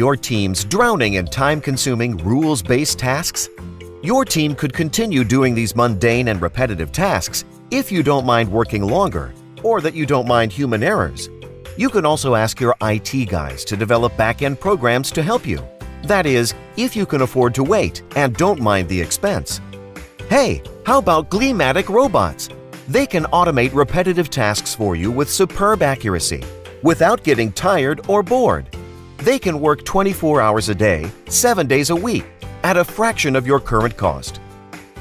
your teams drowning in time-consuming, rules-based tasks? Your team could continue doing these mundane and repetitive tasks if you don't mind working longer or that you don't mind human errors. You can also ask your IT guys to develop back-end programs to help you. That is, if you can afford to wait and don't mind the expense. Hey, how about Gleematic robots? They can automate repetitive tasks for you with superb accuracy without getting tired or bored. They can work 24 hours a day, 7 days a week, at a fraction of your current cost.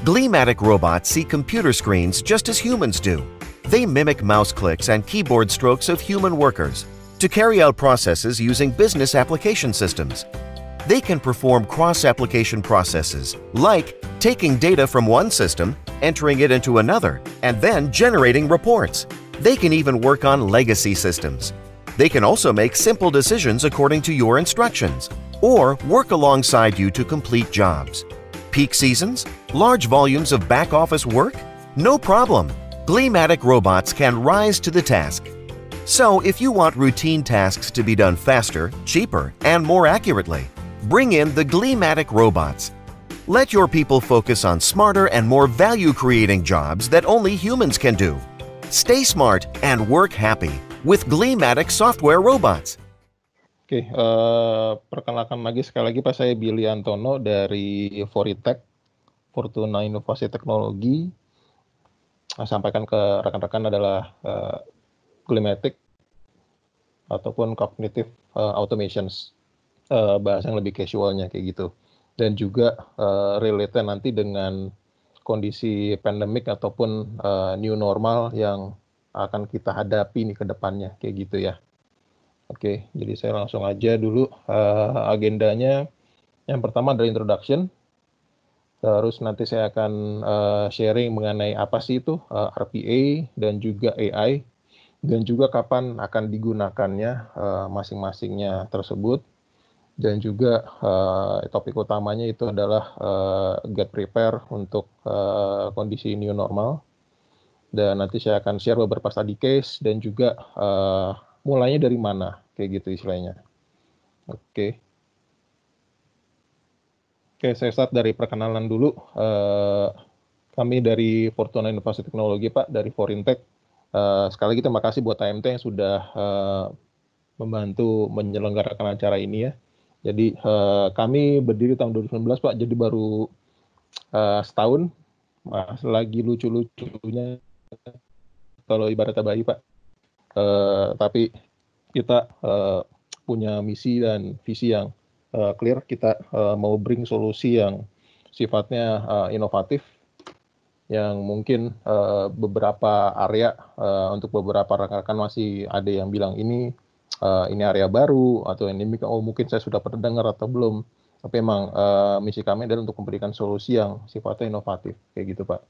Gleamatic robots see computer screens just as humans do. They mimic mouse clicks and keyboard strokes of human workers to carry out processes using business application systems. They can perform cross-application processes, like taking data from one system, entering it into another, and then generating reports. They can even work on legacy systems, they can also make simple decisions according to your instructions or work alongside you to complete jobs. Peak seasons? Large volumes of back office work? No problem! Gleamatic robots can rise to the task. So if you want routine tasks to be done faster, cheaper, and more accurately, bring in the Gleamatic robots. Let your people focus on smarter and more value-creating jobs that only humans can do. Stay smart and work happy. with Gleematic software robots. Oke, okay, uh, eh, perkenalkan lagi sekali lagi Pak saya Billy Antono dari Foritech, Fortuna Inovasi Teknologi. Nah, sampaikan ke rekan-rekan adalah uh, eh, Gleematic ataupun cognitive uh, automations, uh, bahasa yang lebih casualnya kayak gitu. Dan juga uh, relate nanti dengan kondisi pandemik ataupun uh, new normal yang akan kita hadapi nih ke depannya kayak gitu ya. Oke, jadi saya langsung aja dulu uh, agendanya. Yang pertama adalah introduction. Terus nanti saya akan uh, sharing mengenai apa sih itu uh, eh, RPA dan juga AI dan juga kapan akan digunakannya masing-masingnya tersebut. Dan juga topik utamanya itu adalah get prepare untuk kondisi new normal dan nanti saya akan share beberapa study case dan juga uh, mulainya dari mana kayak gitu istilahnya. Oke. Okay. Oke, okay, saya start dari perkenalan dulu. Uh, kami dari Fortuna Inovasi Teknologi, Pak, dari Forintech. Uh, sekali lagi terima kasih buat AMT yang sudah uh, membantu menyelenggarakan acara ini ya. Jadi uh, kami berdiri tahun 2019, Pak, jadi baru uh, setahun. Mas, lagi lucu-lucunya kalau ibaratnya bayi pak uh, tapi kita uh, punya misi dan visi yang uh, clear kita uh, mau bring solusi yang sifatnya uh, inovatif yang mungkin uh, beberapa area uh, untuk beberapa rekan-rekan masih ada yang bilang ini uh, ini area baru atau ini oh mungkin saya sudah pernah dengar atau belum tapi memang uh, misi kami adalah untuk memberikan solusi yang sifatnya inovatif kayak gitu pak.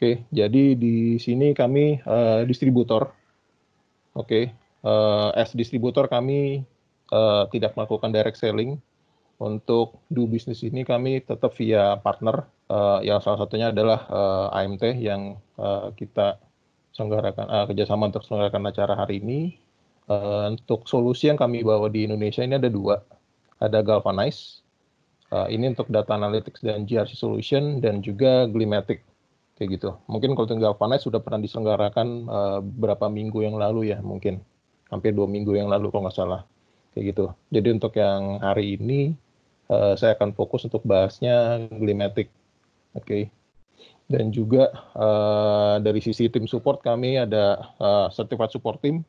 Oke, jadi di sini kami uh, distributor. Oke, uh, as distributor kami uh, tidak melakukan direct selling. Untuk do bisnis ini kami tetap via partner. Uh, yang salah satunya adalah uh, AMT yang uh, kita selenggarakan uh, kerjasama untuk selenggarakan acara hari ini. Uh, untuk solusi yang kami bawa di Indonesia ini ada dua. Ada Galvanize, uh, ini untuk data analytics dan GRC solution dan juga Glimatic kayak gitu. Mungkin kalau tinggal panas sudah pernah diselenggarakan uh, berapa minggu yang lalu ya mungkin hampir dua minggu yang lalu kalau nggak salah kayak gitu. Jadi untuk yang hari ini uh, saya akan fokus untuk bahasnya Glimatic, oke. Okay. Dan juga uh, dari sisi tim support kami ada uh, sertifikat support team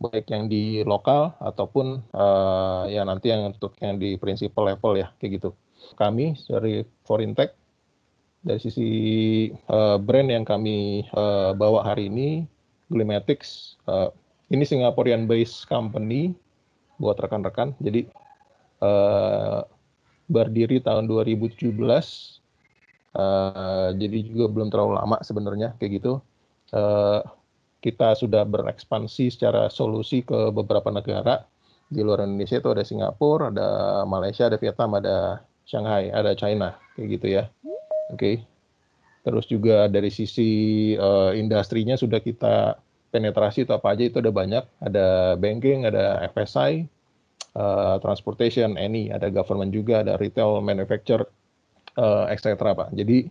baik yang di lokal ataupun uh, ya nanti yang untuk yang di prinsipal level ya kayak gitu. Kami dari Forintech dari sisi uh, brand yang kami uh, bawa hari ini, Glimatics, uh, ini Singaporean based company buat rekan-rekan. Jadi uh, berdiri tahun 2017, uh, jadi juga belum terlalu lama sebenarnya kayak gitu. Uh, kita sudah berekspansi secara solusi ke beberapa negara di luar Indonesia itu ada Singapura, ada Malaysia, ada Vietnam, ada Shanghai, ada China, kayak gitu ya. Oke. Okay. Terus juga dari sisi uh, industrinya sudah kita penetrasi itu apa aja itu ada banyak, ada banking, ada FSI, uh, eh, transportation, any, e, ada government juga, ada retail, manufacture, uh, eh, etc. Pak. Jadi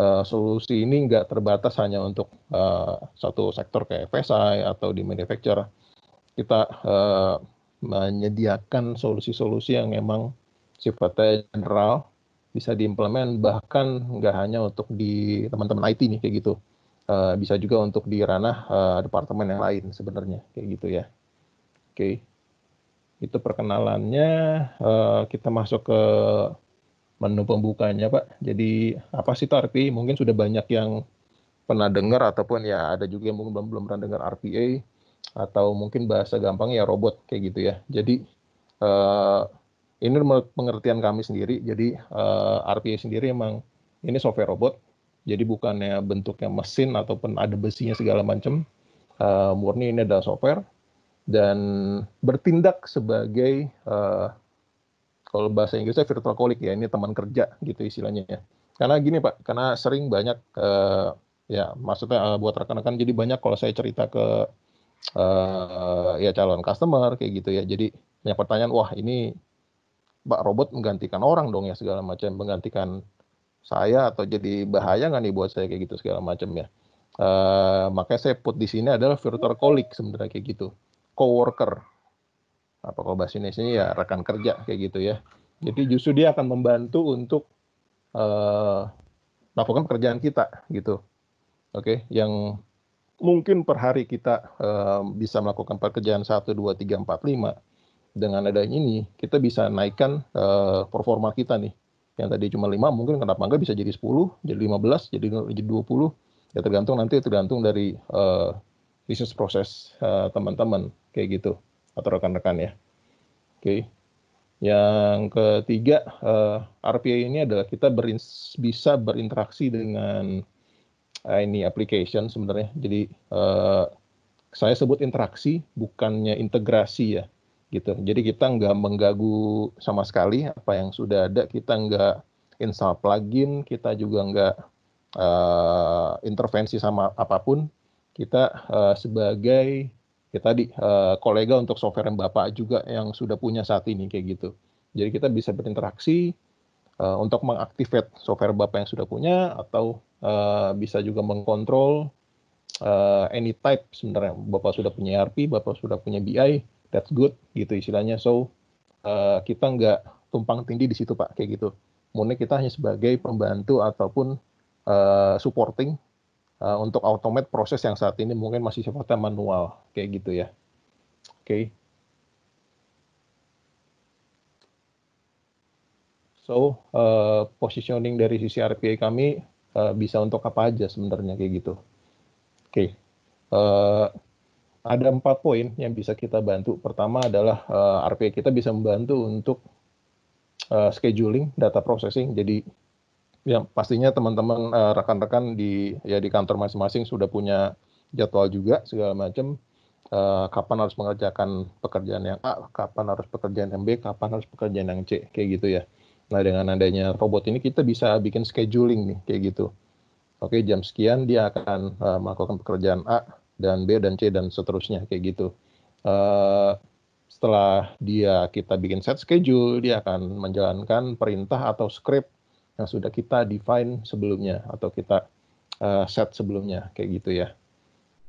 uh, solusi ini nggak terbatas hanya untuk uh, satu sektor kayak FSI atau di manufacture. Kita uh, menyediakan solusi-solusi yang memang sifatnya general bisa diimplement bahkan nggak hanya untuk di teman-teman IT nih kayak gitu. Uh, bisa juga untuk di ranah uh, departemen yang lain sebenarnya kayak gitu ya. Oke. Okay. Itu perkenalannya uh, kita masuk ke menu pembukanya, Pak. Jadi apa sih itu RPA? Mungkin sudah banyak yang pernah dengar ataupun ya ada juga yang mungkin belum belum pernah dengar RPA atau mungkin bahasa gampang ya robot kayak gitu ya. Jadi uh, ini menurut pengertian kami sendiri, jadi uh, eh, RPA sendiri emang ini software robot, jadi bukannya bentuknya mesin ataupun ada besinya segala macam, uh, eh, murni ini adalah software dan bertindak sebagai uh, kalau bahasa Inggrisnya virtual colleague ya, ini teman kerja gitu istilahnya ya. Karena gini Pak, karena sering banyak uh, ya maksudnya uh, buat rekan-rekan jadi banyak kalau saya cerita ke uh, ya calon customer kayak gitu ya. Jadi banyak pertanyaan, wah ini Pak robot menggantikan orang dong ya segala macam menggantikan saya atau jadi bahaya nggak nih buat saya kayak gitu segala macam ya. Uh, makanya saya put di sini adalah virtual colleague sebenarnya kayak gitu, coworker. Apa kalau bahasa Indonesia ya rekan kerja kayak gitu ya. Jadi justru dia akan membantu untuk uh, melakukan pekerjaan kita gitu. Oke, okay? yang mungkin per hari kita uh, bisa melakukan pekerjaan satu dua tiga empat lima dengan adanya ini kita bisa naikkan uh, eh, performa kita nih yang tadi cuma 5 mungkin kenapa enggak bisa jadi 10, jadi 15, jadi jadi 20. Ya tergantung nanti tergantung dari uh, eh, bisnis proses uh, eh, teman-teman kayak gitu atau rekan-rekan ya. Oke. Okay. Yang ketiga, uh, RPA ini adalah kita berin bisa berinteraksi dengan uh, ini application sebenarnya. Jadi uh, saya sebut interaksi bukannya integrasi ya gitu. Jadi kita nggak mengganggu sama sekali apa yang sudah ada, kita nggak install plugin, kita juga nggak uh, intervensi sama apapun. Kita uh, sebagai ya tadi uh, kolega untuk software yang bapak juga yang sudah punya saat ini kayak gitu. Jadi kita bisa berinteraksi uh, untuk mengaktifkan software bapak yang sudah punya atau uh, bisa juga mengkontrol uh, any type sebenarnya bapak sudah punya ERP, bapak sudah punya BI that's good gitu istilahnya. So uh, kita nggak tumpang tindih di situ pak kayak gitu. Murni kita hanya sebagai pembantu ataupun uh, supporting uh, untuk automate proses yang saat ini mungkin masih sifatnya manual kayak gitu ya. Oke. Okay. So uh, positioning dari sisi RPA kami uh, bisa untuk apa aja sebenarnya kayak gitu. Oke. Okay. Uh, ada empat poin yang bisa kita bantu. Pertama adalah uh, eh, RPA kita bisa membantu untuk uh, scheduling data processing. Jadi yang pastinya teman-teman uh, rekan-rekan di ya di kantor masing-masing sudah punya jadwal juga segala macam. Uh, kapan harus mengerjakan pekerjaan yang A, kapan harus pekerjaan yang B, kapan harus pekerjaan yang C, kayak gitu ya. Nah dengan adanya robot ini kita bisa bikin scheduling nih, kayak gitu. Oke jam sekian dia akan uh, melakukan pekerjaan A, dan B dan C dan seterusnya kayak gitu. Uh, setelah dia kita bikin set schedule, dia akan menjalankan perintah atau script yang sudah kita define sebelumnya atau kita uh, set sebelumnya kayak gitu ya.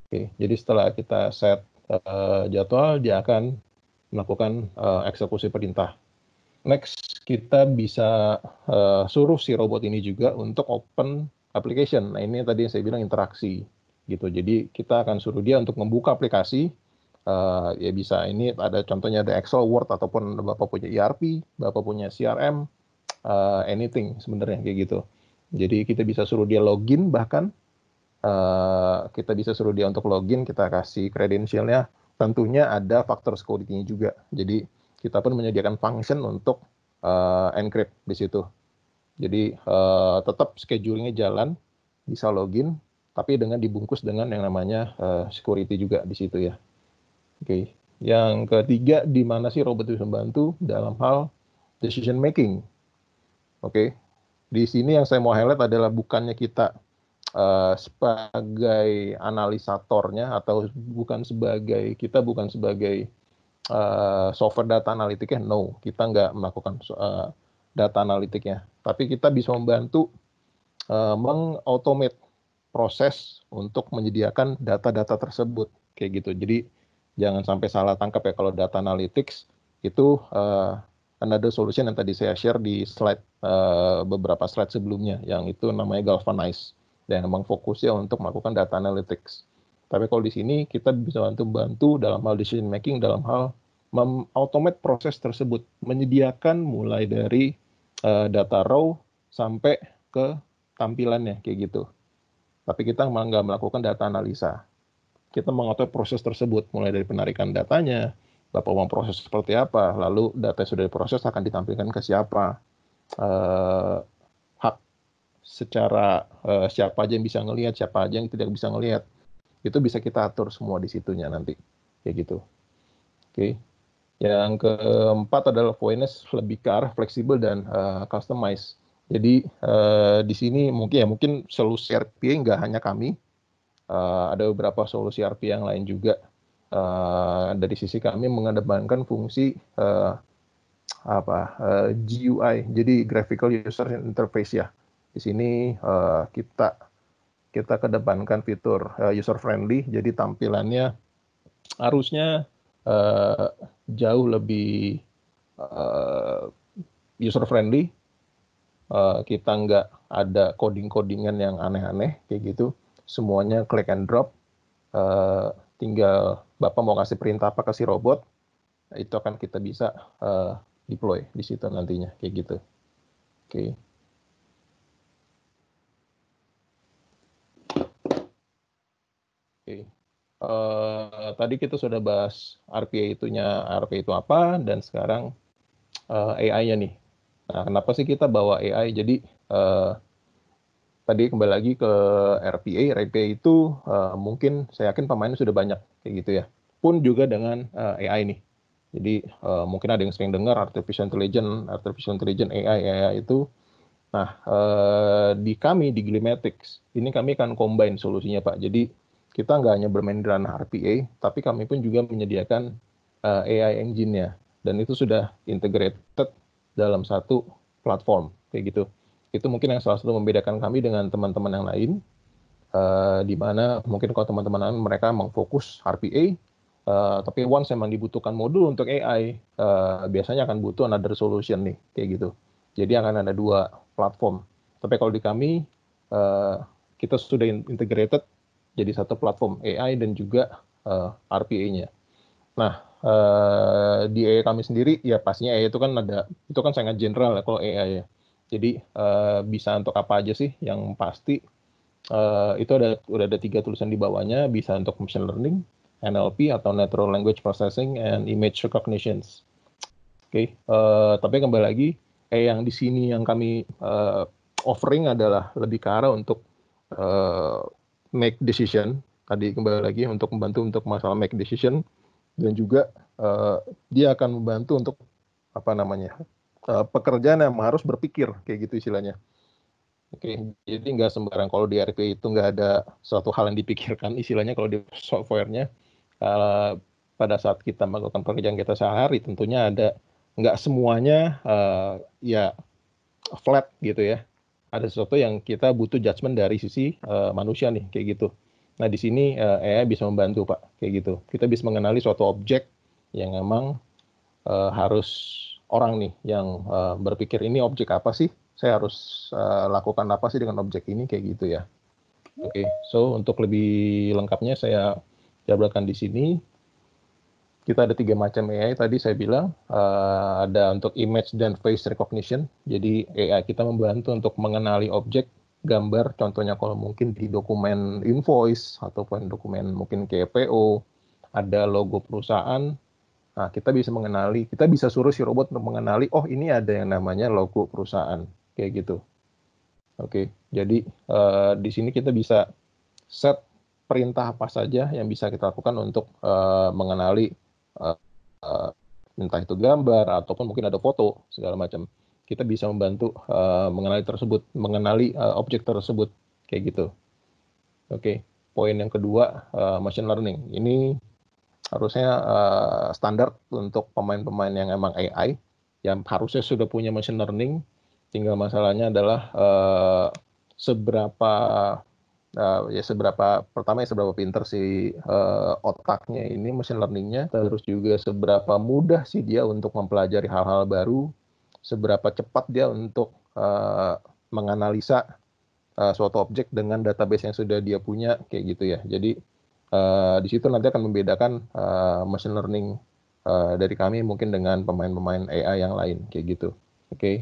Oke, jadi setelah kita set uh, jadwal, dia akan melakukan uh, eksekusi perintah. Next, kita bisa uh, suruh si robot ini juga untuk open application. Nah, ini tadi yang saya bilang interaksi gitu. Jadi kita akan suruh dia untuk membuka aplikasi uh, ya bisa ini ada contohnya ada Excel, Word ataupun Bapak punya ERP, Bapak punya CRM, uh, eh, anything sebenarnya kayak gitu. Jadi kita bisa suruh dia login bahkan uh, kita bisa suruh dia untuk login, kita kasih kredensialnya. Tentunya ada faktor security-nya juga. Jadi kita pun menyediakan function untuk uh, encrypt di situ. Jadi uh, tetap schedulingnya jalan, bisa login, tapi dengan dibungkus dengan yang namanya uh, security juga di situ ya. Oke. Okay. Yang ketiga, di mana sih robot bisa membantu dalam hal decision making? Oke. Okay. Di sini yang saya mau highlight adalah bukannya kita uh, sebagai analisatornya atau bukan sebagai kita bukan sebagai uh, software data analitiknya no kita nggak melakukan uh, data analitiknya tapi kita bisa membantu uh, mengautomate proses untuk menyediakan data-data tersebut kayak gitu. Jadi jangan sampai salah tangkap ya kalau data analytics itu uh, eh, another solution yang tadi saya share di slide uh, beberapa slide sebelumnya yang itu namanya galvanize dan memang fokusnya untuk melakukan data analytics. Tapi kalau di sini kita bisa bantu-bantu dalam hal decision making dalam hal mengautomate proses tersebut, menyediakan mulai dari uh, data raw sampai ke tampilannya kayak gitu tapi kita nggak melakukan data analisa. Kita mengatur proses tersebut, mulai dari penarikan datanya, bapak uang proses seperti apa, lalu data sudah diproses akan ditampilkan ke siapa, eh, hak secara eh, siapa aja yang bisa ngelihat, siapa aja yang tidak bisa ngelihat, itu bisa kita atur semua di situnya nanti, kayak gitu. Oke. Okay. Yang keempat adalah poinnya lebih ke arah fleksibel dan uh, eh, customized. Jadi uh, di sini mungkin ya mungkin solusi RP nggak hanya kami, uh, ada beberapa solusi RP yang lain juga. Uh, dari sisi kami mengedepankan fungsi uh, apa uh, GUI, jadi graphical user interface ya. Di sini uh, kita kita kedepankan fitur uh, user friendly, jadi tampilannya harusnya uh, jauh lebih uh, user friendly Eh, kita nggak ada coding-codingan yang aneh-aneh kayak gitu. Semuanya click and drop. Uh, tinggal Bapak mau kasih perintah apa kasih robot, itu akan kita bisa uh, deploy di situ nantinya kayak gitu. Oke. Okay. Oke. Okay. Uh, tadi kita sudah bahas RPA itunya RPA itu apa dan sekarang uh, AI-nya nih Nah, kenapa sih kita bawa AI? Jadi uh, tadi kembali lagi ke RPA, RPA itu uh, mungkin saya yakin pemainnya sudah banyak kayak gitu ya. Pun juga dengan uh, eh, AI nih. Jadi uh, mungkin ada yang sering dengar artificial intelligence, artificial intelligence AI, AI itu. Nah, uh, di kami di Glimatics ini kami akan combine solusinya Pak. Jadi kita nggak hanya bermain di ranah RPA, tapi kami pun juga menyediakan uh, AI engine-nya dan itu sudah integrated dalam satu platform kayak gitu. Itu mungkin yang salah satu membedakan kami dengan teman-teman yang lain. Uh, di mana mungkin kalau teman-teman lain mereka mengfokus RPA, uh, eh, tapi once memang dibutuhkan modul untuk AI, uh, eh, biasanya akan butuh another solution nih, kayak gitu. Jadi akan ada dua platform. Tapi kalau di kami, uh, kita sudah integrated jadi satu platform AI dan juga uh, RPA-nya. Nah, uh, di AI e kami sendiri ya pastinya AI e itu kan ada itu kan sangat general ya kalau AI e ya. Jadi uh, bisa untuk apa aja sih yang pasti uh, itu ada udah ada tiga tulisan di bawahnya bisa untuk machine learning, NLP atau natural language processing and image recognition. Oke, okay. uh, tapi kembali lagi AI yang di sini yang kami uh, offering adalah lebih ke arah untuk uh, make decision tadi kembali lagi untuk membantu untuk masalah make decision dan juga uh, dia akan membantu untuk apa namanya uh, pekerjaan yang harus berpikir kayak gitu istilahnya. Oke, okay. jadi nggak sembarang kalau di RP itu nggak ada suatu hal yang dipikirkan, istilahnya kalau di softwarenya uh, pada saat kita melakukan pekerjaan kita sehari tentunya ada nggak semuanya uh, ya flat gitu ya. Ada sesuatu yang kita butuh judgement dari sisi uh, manusia nih kayak gitu. Nah, di sini eh, AI bisa membantu, Pak. Kayak gitu. Kita bisa mengenali suatu objek yang memang uh, harus orang nih yang uh, berpikir ini objek apa sih? Saya harus uh, lakukan apa sih dengan objek ini kayak gitu ya. Oke, okay. so untuk lebih lengkapnya saya jabarkan di sini. Kita ada tiga macam AI tadi saya bilang uh, ada untuk image dan face recognition. Jadi AI kita membantu untuk mengenali objek gambar contohnya kalau mungkin di dokumen invoice ataupun dokumen mungkin KPO ada logo perusahaan nah kita bisa mengenali kita bisa suruh si robot untuk mengenali oh ini ada yang namanya logo perusahaan kayak gitu oke jadi uh, di sini kita bisa set perintah apa saja yang bisa kita lakukan untuk uh, mengenali uh, uh, entah itu gambar ataupun mungkin ada foto segala macam kita bisa membantu uh, mengenali tersebut, mengenali uh, objek tersebut, kayak gitu. Oke, okay. poin yang kedua, uh, machine learning. Ini harusnya uh, standar untuk pemain-pemain yang emang AI, yang harusnya sudah punya machine learning. Tinggal masalahnya adalah uh, seberapa uh, ya seberapa pertama ya seberapa pinter si uh, otaknya ini machine learningnya terus juga seberapa mudah sih dia untuk mempelajari hal-hal baru seberapa cepat dia untuk uh, menganalisa uh, suatu objek dengan database yang sudah dia punya kayak gitu ya. Jadi uh, di situ nanti akan membedakan uh, machine learning uh, dari kami mungkin dengan pemain-pemain AI yang lain kayak gitu. Oke. Okay.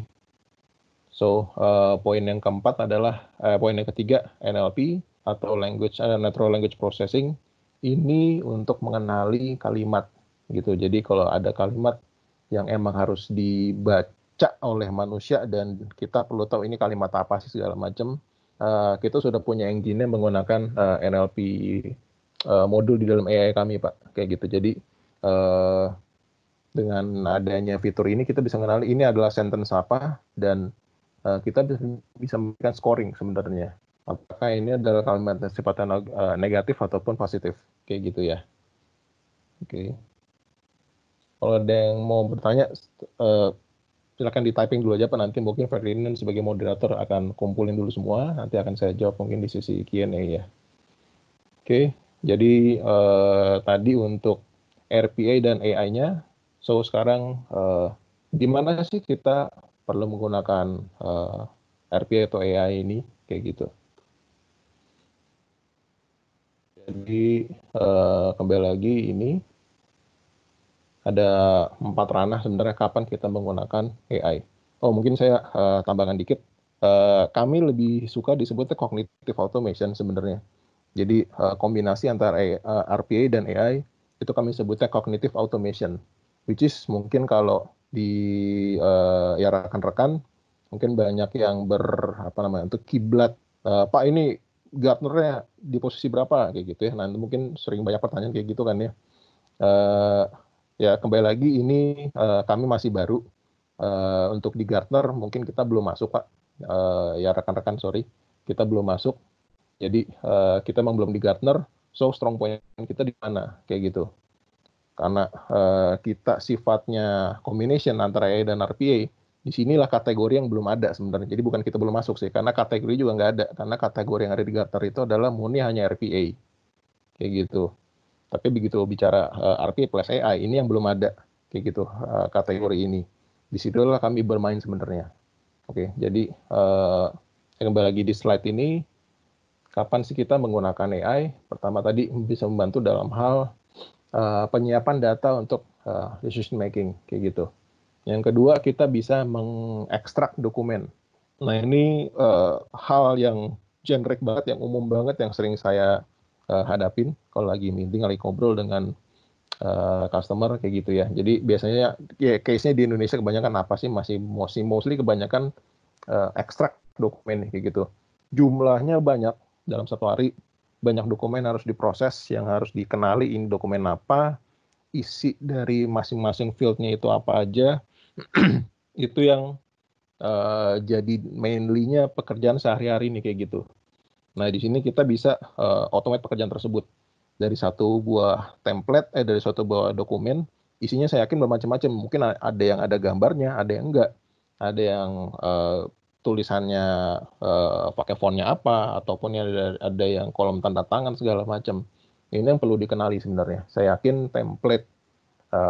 So uh, poin yang keempat adalah uh, poin yang ketiga NLP atau language uh, natural language processing ini untuk mengenali kalimat gitu. Jadi kalau ada kalimat yang emang harus dibaca dibaca oleh manusia dan kita perlu tahu ini kalimat apa sih segala macam. Uh, eh, kita sudah punya engine menggunakan uh, eh, NLP uh, eh, modul di dalam AI kami pak, kayak gitu. Jadi uh, dengan adanya fitur ini kita bisa mengenali ini adalah sentence apa dan uh, kita bisa, bisa memberikan scoring sebenarnya. Apakah ini adalah kalimat sifatnya negatif ataupun positif, kayak gitu ya. Oke. Okay. Kalau ada yang mau bertanya, silakan di typing dulu aja Pak nanti mungkin Ferdinand sebagai moderator akan kumpulin dulu semua nanti akan saya jawab mungkin di sisi Q&A ya. Oke, jadi uh, tadi untuk RPA dan AI-nya, so sekarang uh, eh, di mana sih kita perlu menggunakan uh, eh, RPA atau AI ini kayak gitu. Jadi uh, kembali lagi ini ada empat ranah sebenarnya kapan kita menggunakan AI. Oh mungkin saya uh, tambahkan dikit, uh, kami lebih suka disebutnya cognitive automation sebenarnya. Jadi uh, kombinasi antara AI, uh, RPA dan AI itu kami sebutnya cognitive automation, which is mungkin kalau di uh, ya rekan-rekan mungkin banyak yang ber apa namanya untuk kiblat uh, Pak ini Gartnernya di posisi berapa kayak gitu ya. Nah mungkin sering banyak pertanyaan kayak gitu kan ya. Uh, Ya, kembali lagi ini uh, kami masih baru. Uh, untuk di Gartner mungkin kita belum masuk, Pak. Uh, ya rekan-rekan, sorry. Kita belum masuk. Jadi uh, kita memang belum di Gartner, so strong point kita di mana? Kayak gitu. Karena uh, kita sifatnya combination antara AI dan RPA, di sinilah kategori yang belum ada sebenarnya. Jadi bukan kita belum masuk sih, karena kategori juga nggak ada. Karena kategori yang ada di Gartner itu adalah murni hanya RPA. Kayak gitu. Tapi begitu bicara uh, eh, RP plus AI ini yang belum ada kayak gitu uh, kategori ini. Disitulah kami bermain sebenarnya. Oke, okay, jadi uh, kembali lagi di slide ini, kapan sih kita menggunakan AI? Pertama tadi bisa membantu dalam hal uh, penyiapan data untuk uh, decision making kayak gitu. Yang kedua kita bisa mengekstrak dokumen. Nah ini uh, hal yang generik banget, yang umum banget, yang sering saya uh, hadapin kalau lagi meeting, lagi ngobrol dengan uh, customer kayak gitu ya. Jadi biasanya ya case-nya di Indonesia kebanyakan apa sih? Masih mostly, mostly kebanyakan uh, ekstrak dokumen kayak gitu. Jumlahnya banyak dalam satu hari banyak dokumen harus diproses yang harus dikenali ini dokumen apa, isi dari masing-masing fieldnya itu apa aja itu yang uh, jadi mainly-nya pekerjaan sehari-hari nih kayak gitu Nah, di sini kita bisa uh, automate pekerjaan tersebut dari satu buah template eh dari satu buah dokumen isinya saya yakin bermacam-macam. Mungkin ada yang ada gambarnya, ada yang enggak. Ada yang uh, tulisannya uh, pakai fontnya apa ataupun yang ada, ada yang kolom tanda tangan segala macam. Ini yang perlu dikenali sebenarnya. Saya yakin template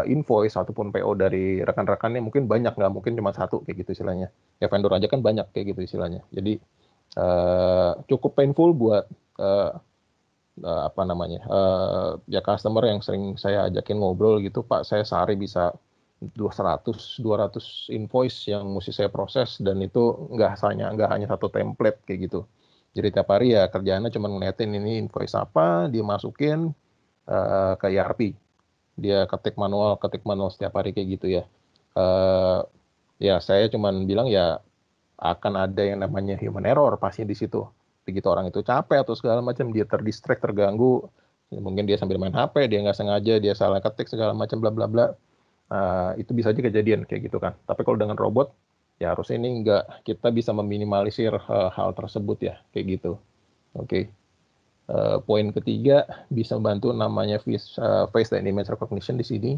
invoice ataupun PO dari rekan-rekannya mungkin banyak nggak mungkin cuma satu kayak gitu istilahnya. Ya vendor aja kan banyak kayak gitu istilahnya. Jadi Eh, cukup painful buat uh, uh, apa namanya uh, ya customer yang sering saya ajakin ngobrol gitu Pak saya sehari bisa 200 200 invoice yang mesti saya proses dan itu nggak hanya nggak hanya satu template kayak gitu jadi tiap hari ya kerjaannya cuma ngeliatin ini invoice apa dimasukin uh, ke ERP dia ketik manual ketik manual setiap hari kayak gitu ya uh, ya saya cuma bilang ya akan ada yang namanya human error pasti di situ. Begitu orang itu capek atau segala macam dia terdistract, terganggu, mungkin dia sambil main HP, dia nggak sengaja, dia salah ketik segala macam bla bla bla. Uh, itu bisa aja kejadian kayak gitu kan. Tapi kalau dengan robot ya harus ini nggak kita bisa meminimalisir uh, hal tersebut ya kayak gitu. Oke. Okay. Uh, eh, poin ketiga bisa membantu namanya face, uh, face dan image recognition di sini.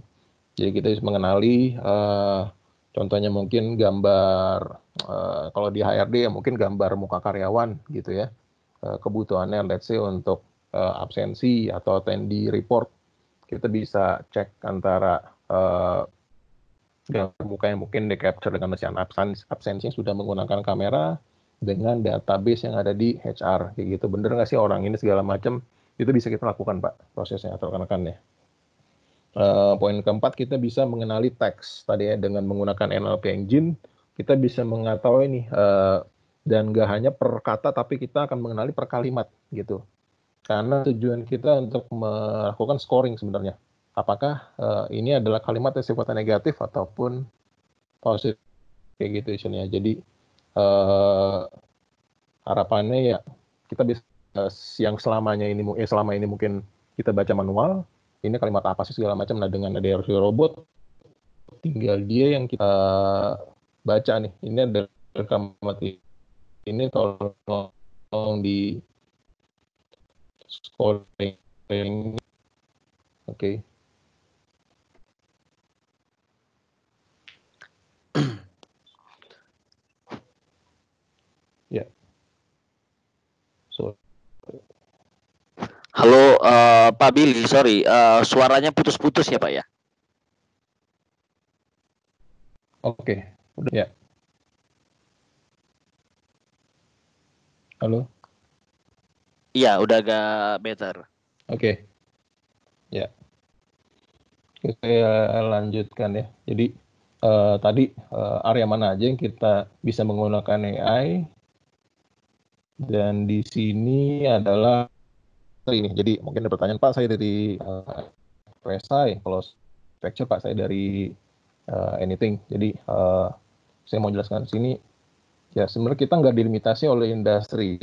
Jadi kita bisa mengenali uh, Contohnya mungkin gambar uh, kalau di HRD ya mungkin gambar muka karyawan gitu ya. Uh, kebutuhannya let's say untuk uh, absensi atau attendee report kita bisa cek antara uh, gambar muka yang mungkin di capture dengan mesin absensi, absensi yang sudah menggunakan kamera dengan database yang ada di HR kayak gitu. Bener nggak sih orang ini segala macam itu bisa kita lakukan pak prosesnya atau rekan-rekan ya. Uh, poin keempat kita bisa mengenali teks tadi ya dengan menggunakan NLP engine kita bisa mengetahui nih uh, dan gak hanya per kata tapi kita akan mengenali per kalimat gitu karena tujuan kita untuk melakukan scoring sebenarnya apakah uh, ini adalah kalimat yang sifatnya negatif ataupun positif kayak gitu isinya jadi uh, harapannya ya kita bisa uh, yang selamanya ini eh, selama ini mungkin kita baca manual ini kalimat apa sih segala macam nah dengan ada robot tinggal dia yang kita baca nih ini ada rekam mati ini tolong, tolong di scoring oke okay. Halo uh, Pak Billy, sorry, uh, suaranya putus-putus ya Pak ya. Oke, udah ya. Halo. Iya, udah agak better. Oke. Ya. Saya eh, lanjutkan ya. Jadi uh, tadi uh, area mana aja yang kita bisa menggunakan AI dan di sini adalah ini. Jadi mungkin ada pertanyaan Pak, saya dari uh, eh, PSI, ya. kalau Facture Pak, saya dari uh, Anything. Jadi uh, saya mau jelaskan sini, ya sebenarnya kita nggak dilimitasi oleh industri.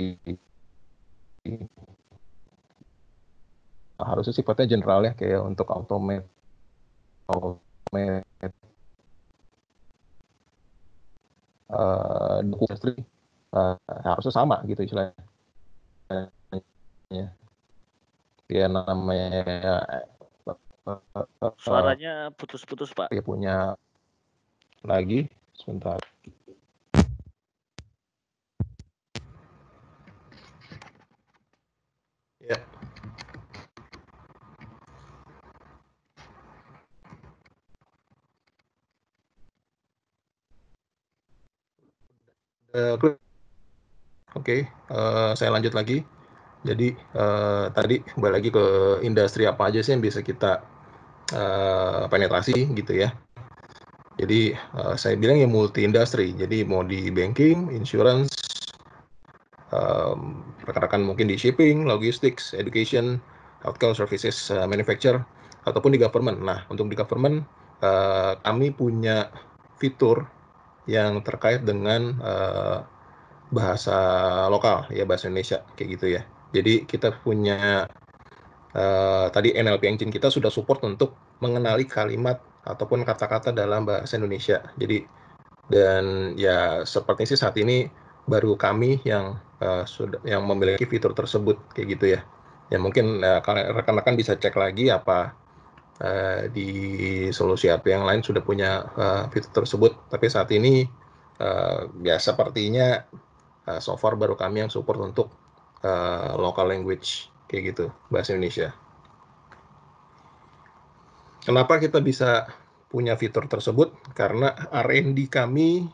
Nah, harusnya sifatnya general ya, kayak untuk automate, automate uh, industri uh, harusnya sama gitu istilahnya ya namanya eh, eh, suaranya putus-putus pak ya punya lagi sebentar ya eh, Oke, okay, uh, saya lanjut lagi. Jadi uh, tadi kembali lagi ke industri apa aja sih yang bisa kita uh, penetrasi gitu ya. Jadi uh, saya bilang ya multi industri. Jadi mau di banking, insurance, um, rekan-rekan mungkin di shipping, logistics, education, healthcare services, uh, manufacture, ataupun di government. Nah untuk di government uh, kami punya fitur yang terkait dengan uh, bahasa lokal ya bahasa Indonesia kayak gitu ya. Jadi kita punya uh, tadi NLP Engine kita sudah support untuk mengenali kalimat ataupun kata-kata dalam bahasa Indonesia. Jadi dan ya seperti sih saat ini baru kami yang uh, sudah yang memiliki fitur tersebut kayak gitu ya. Ya mungkin eh, rekan rekan-rekan bisa cek lagi apa uh, di solusi apa yang lain sudah punya uh, fitur tersebut. Tapi saat ini uh, ya sepertinya uh, software baru kami yang support untuk Eh, local language kayak gitu bahasa Indonesia. Kenapa kita bisa punya fitur tersebut? Karena R&D kami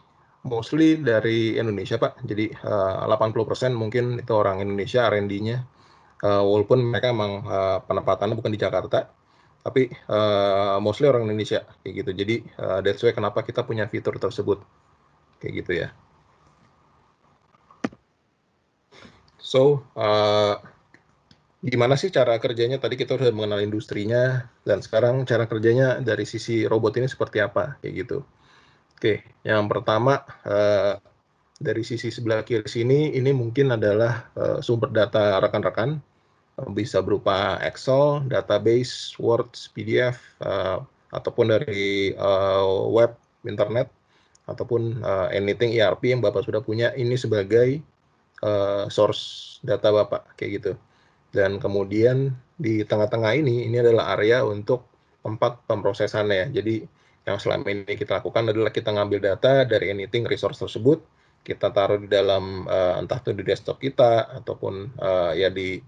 mostly dari Indonesia, Pak. Jadi eh, uh, 80% mungkin itu orang Indonesia R&D-nya. Uh, eh, walaupun mereka emang uh, penempatannya bukan di Jakarta, tapi uh, mostly orang Indonesia kayak gitu. Jadi uh, that's why kenapa kita punya fitur tersebut kayak gitu ya. So, uh, gimana sih cara kerjanya? Tadi kita sudah mengenal industrinya, dan sekarang cara kerjanya dari sisi robot ini seperti apa, kayak gitu. Oke, yang pertama uh, dari sisi sebelah kiri sini, ini mungkin adalah uh, sumber data rekan-rekan, bisa berupa Excel, database, Word, PDF, uh, ataupun dari uh, web, internet, ataupun uh, anything ERP yang Bapak sudah punya ini sebagai uh, source data Bapak kayak gitu. Dan kemudian di tengah-tengah ini ini adalah area untuk tempat pemrosesannya ya. Jadi yang selama ini kita lakukan adalah kita ngambil data dari anything resource tersebut, kita taruh di dalam uh, entah itu di desktop kita ataupun uh, ya di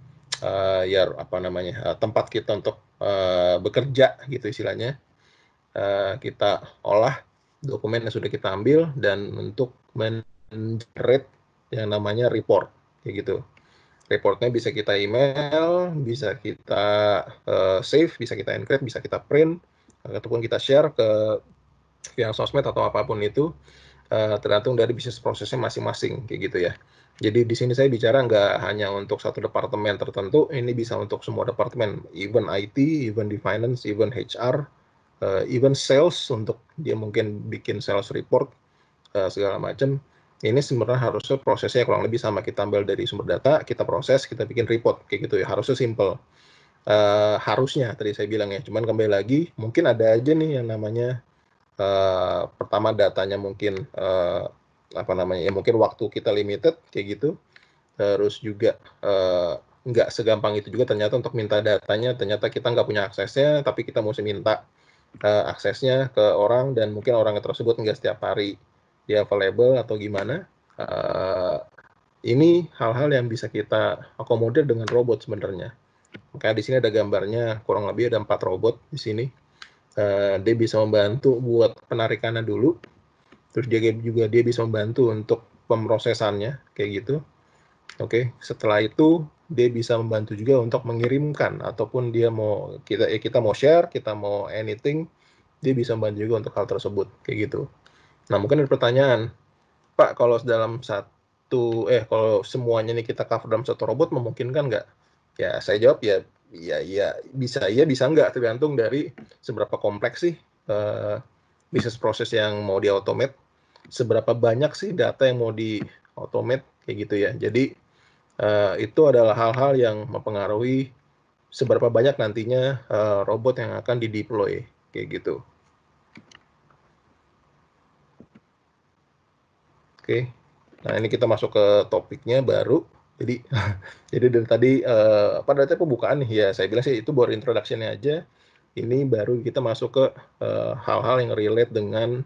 uh, ya apa namanya uh, tempat kita untuk uh, bekerja gitu istilahnya. Uh, kita olah dokumen yang sudah kita ambil dan untuk men-generate yang namanya report kayak gitu. Reportnya bisa kita email, bisa kita uh, save, bisa kita encrypt, bisa kita print, ataupun kita share ke yang sosmed atau apapun itu uh, tergantung dari bisnis prosesnya masing-masing kayak gitu ya. Jadi di sini saya bicara nggak hanya untuk satu departemen tertentu, ini bisa untuk semua departemen, even IT, even di finance, even HR, uh, eh, even sales untuk dia mungkin bikin sales report uh, segala macam ini sebenarnya harusnya prosesnya kurang lebih sama kita ambil dari sumber data kita proses kita bikin report kayak gitu ya harusnya simple uh, harusnya tadi saya bilang ya cuman kembali lagi mungkin ada aja nih yang namanya uh, pertama datanya mungkin uh, apa namanya ya mungkin waktu kita limited kayak gitu terus juga uh, nggak segampang itu juga ternyata untuk minta datanya ternyata kita nggak punya aksesnya tapi kita mesti minta uh, aksesnya ke orang dan mungkin orang tersebut nggak setiap hari dia available atau gimana. Uh, ini hal-hal yang bisa kita akomodir dengan robot sebenarnya. kayak di sini ada gambarnya kurang lebih ada empat robot di sini. Uh, dia bisa membantu buat penarikannya dulu. Terus dia juga dia bisa membantu untuk pemrosesannya kayak gitu. Oke, okay. setelah itu dia bisa membantu juga untuk mengirimkan ataupun dia mau kita ya kita mau share, kita mau anything, dia bisa membantu juga untuk hal tersebut kayak gitu. Nah, mungkin ada pertanyaan. Pak, kalau dalam satu eh kalau semuanya ini kita cover dalam satu robot memungkinkan nggak? Ya, saya jawab ya ya ya bisa ya bisa nggak tergantung dari seberapa kompleks sih uh, eh, bisnis proses yang mau di automate seberapa banyak sih data yang mau di automate kayak gitu ya jadi uh, itu adalah hal-hal yang mempengaruhi seberapa banyak nantinya uh, robot yang akan dideploy kayak gitu Oke. Nah, ini kita masuk ke topiknya baru. Jadi jadi dari tadi uh, apa dari tadi pembukaan nih ya saya bilang sih itu baru introduction aja. Ini baru kita masuk ke eh, hal-hal uh, yang relate dengan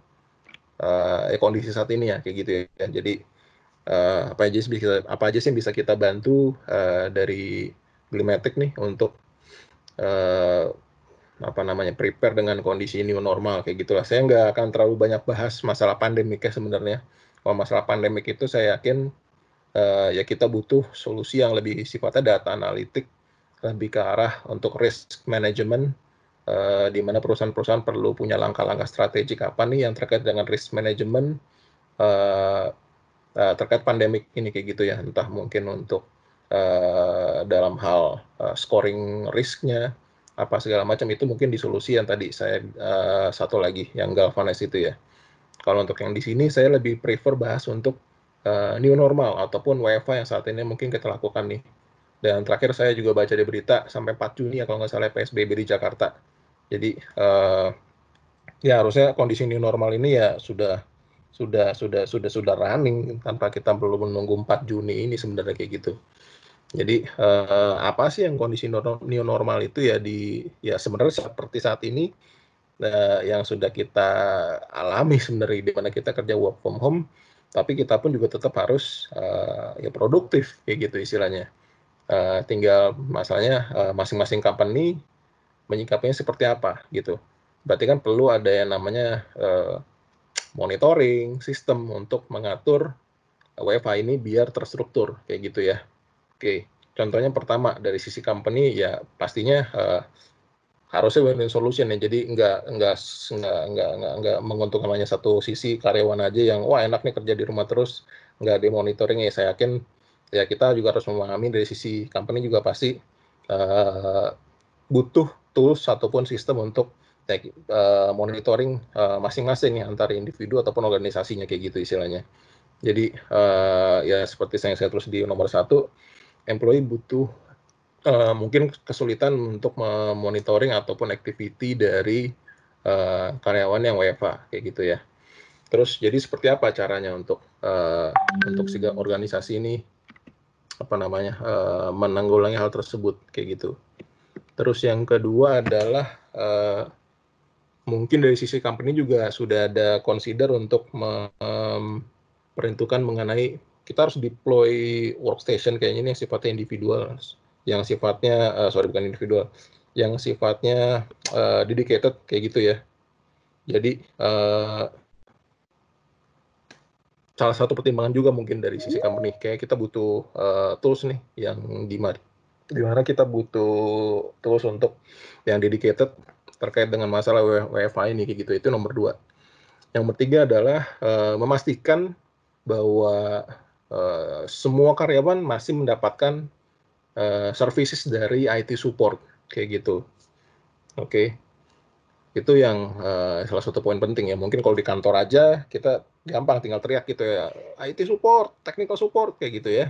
uh, kondisi saat ini ya kayak gitu ya. Jadi uh, apa aja sih bisa apa aja sih yang bisa kita bantu uh, dari Glimatic nih untuk uh, apa namanya prepare dengan kondisi new normal kayak gitulah. Saya nggak akan terlalu banyak bahas masalah pandemi kayak sebenarnya kalau masalah pandemik itu saya yakin uh, ya kita butuh solusi yang lebih sifatnya data analitik lebih ke arah untuk risk management uh, di mana perusahaan-perusahaan perlu punya langkah-langkah strategik apa nih yang terkait dengan risk management uh, uh, terkait pandemik ini kayak gitu ya entah mungkin untuk uh, dalam hal uh, scoring risknya apa segala macam itu mungkin di solusi yang tadi saya uh, satu lagi yang galvanize itu ya kalau untuk yang di sini, saya lebih prefer bahas untuk uh, new normal ataupun WFA yang saat ini mungkin kita lakukan nih. Dan terakhir saya juga baca di berita sampai 4 Juni ya kalau nggak salah PSBB di Jakarta. Jadi uh, ya harusnya kondisi new normal ini ya sudah sudah sudah sudah sudah running tanpa kita perlu menunggu 4 Juni ini sebenarnya kayak gitu. Jadi uh, apa sih yang kondisi new normal itu ya di ya sebenarnya seperti saat ini uh, yang sudah kita alami sebenarnya di mana kita kerja work from home tapi kita pun juga tetap harus uh, ya produktif kayak gitu istilahnya uh, tinggal masalahnya uh, masing-masing company menyikapinya seperti apa gitu berarti kan perlu ada yang namanya uh, monitoring sistem untuk mengatur WFH ini biar terstruktur kayak gitu ya oke okay. contohnya pertama dari sisi company ya pastinya uh, harusnya win-win solution ya jadi nggak nggak nggak nggak nggak, nggak menguntungkan hanya satu sisi karyawan aja yang wah enak nih kerja di rumah terus nggak di monitoring ya saya yakin ya kita juga harus memahami dari sisi company juga pasti uh, butuh tools ataupun sistem untuk uh, monitoring eh, masing-masing uh, antara individu ataupun organisasinya kayak gitu istilahnya jadi uh, ya seperti yang saya terus di nomor satu employee butuh uh, mungkin kesulitan untuk memonitoring ataupun activity dari uh, karyawan yang WFA kayak gitu ya. Terus jadi seperti apa caranya untuk uh, untuk si organisasi ini apa namanya uh, menanggulangi hal tersebut kayak gitu. Terus yang kedua adalah uh, mungkin dari sisi company juga sudah ada consider untuk memperhitungkan mengenai kita harus deploy workstation kayaknya ini yang sifatnya individual yang sifatnya uh, sorry bukan individual yang sifatnya uh, dedicated kayak gitu ya jadi uh, salah satu pertimbangan juga mungkin dari sisi company kayak kita butuh uh, tools nih yang di mana di mana kita butuh tools untuk yang dedicated terkait dengan masalah WFA ini kayak gitu itu nomor dua yang ketiga adalah uh, memastikan bahwa uh, semua karyawan masih mendapatkan uh, services dari IT support kayak gitu. Oke. Okay. Itu yang uh, salah satu poin penting ya. Mungkin kalau di kantor aja kita gampang tinggal teriak gitu ya. IT support, technical support kayak gitu ya.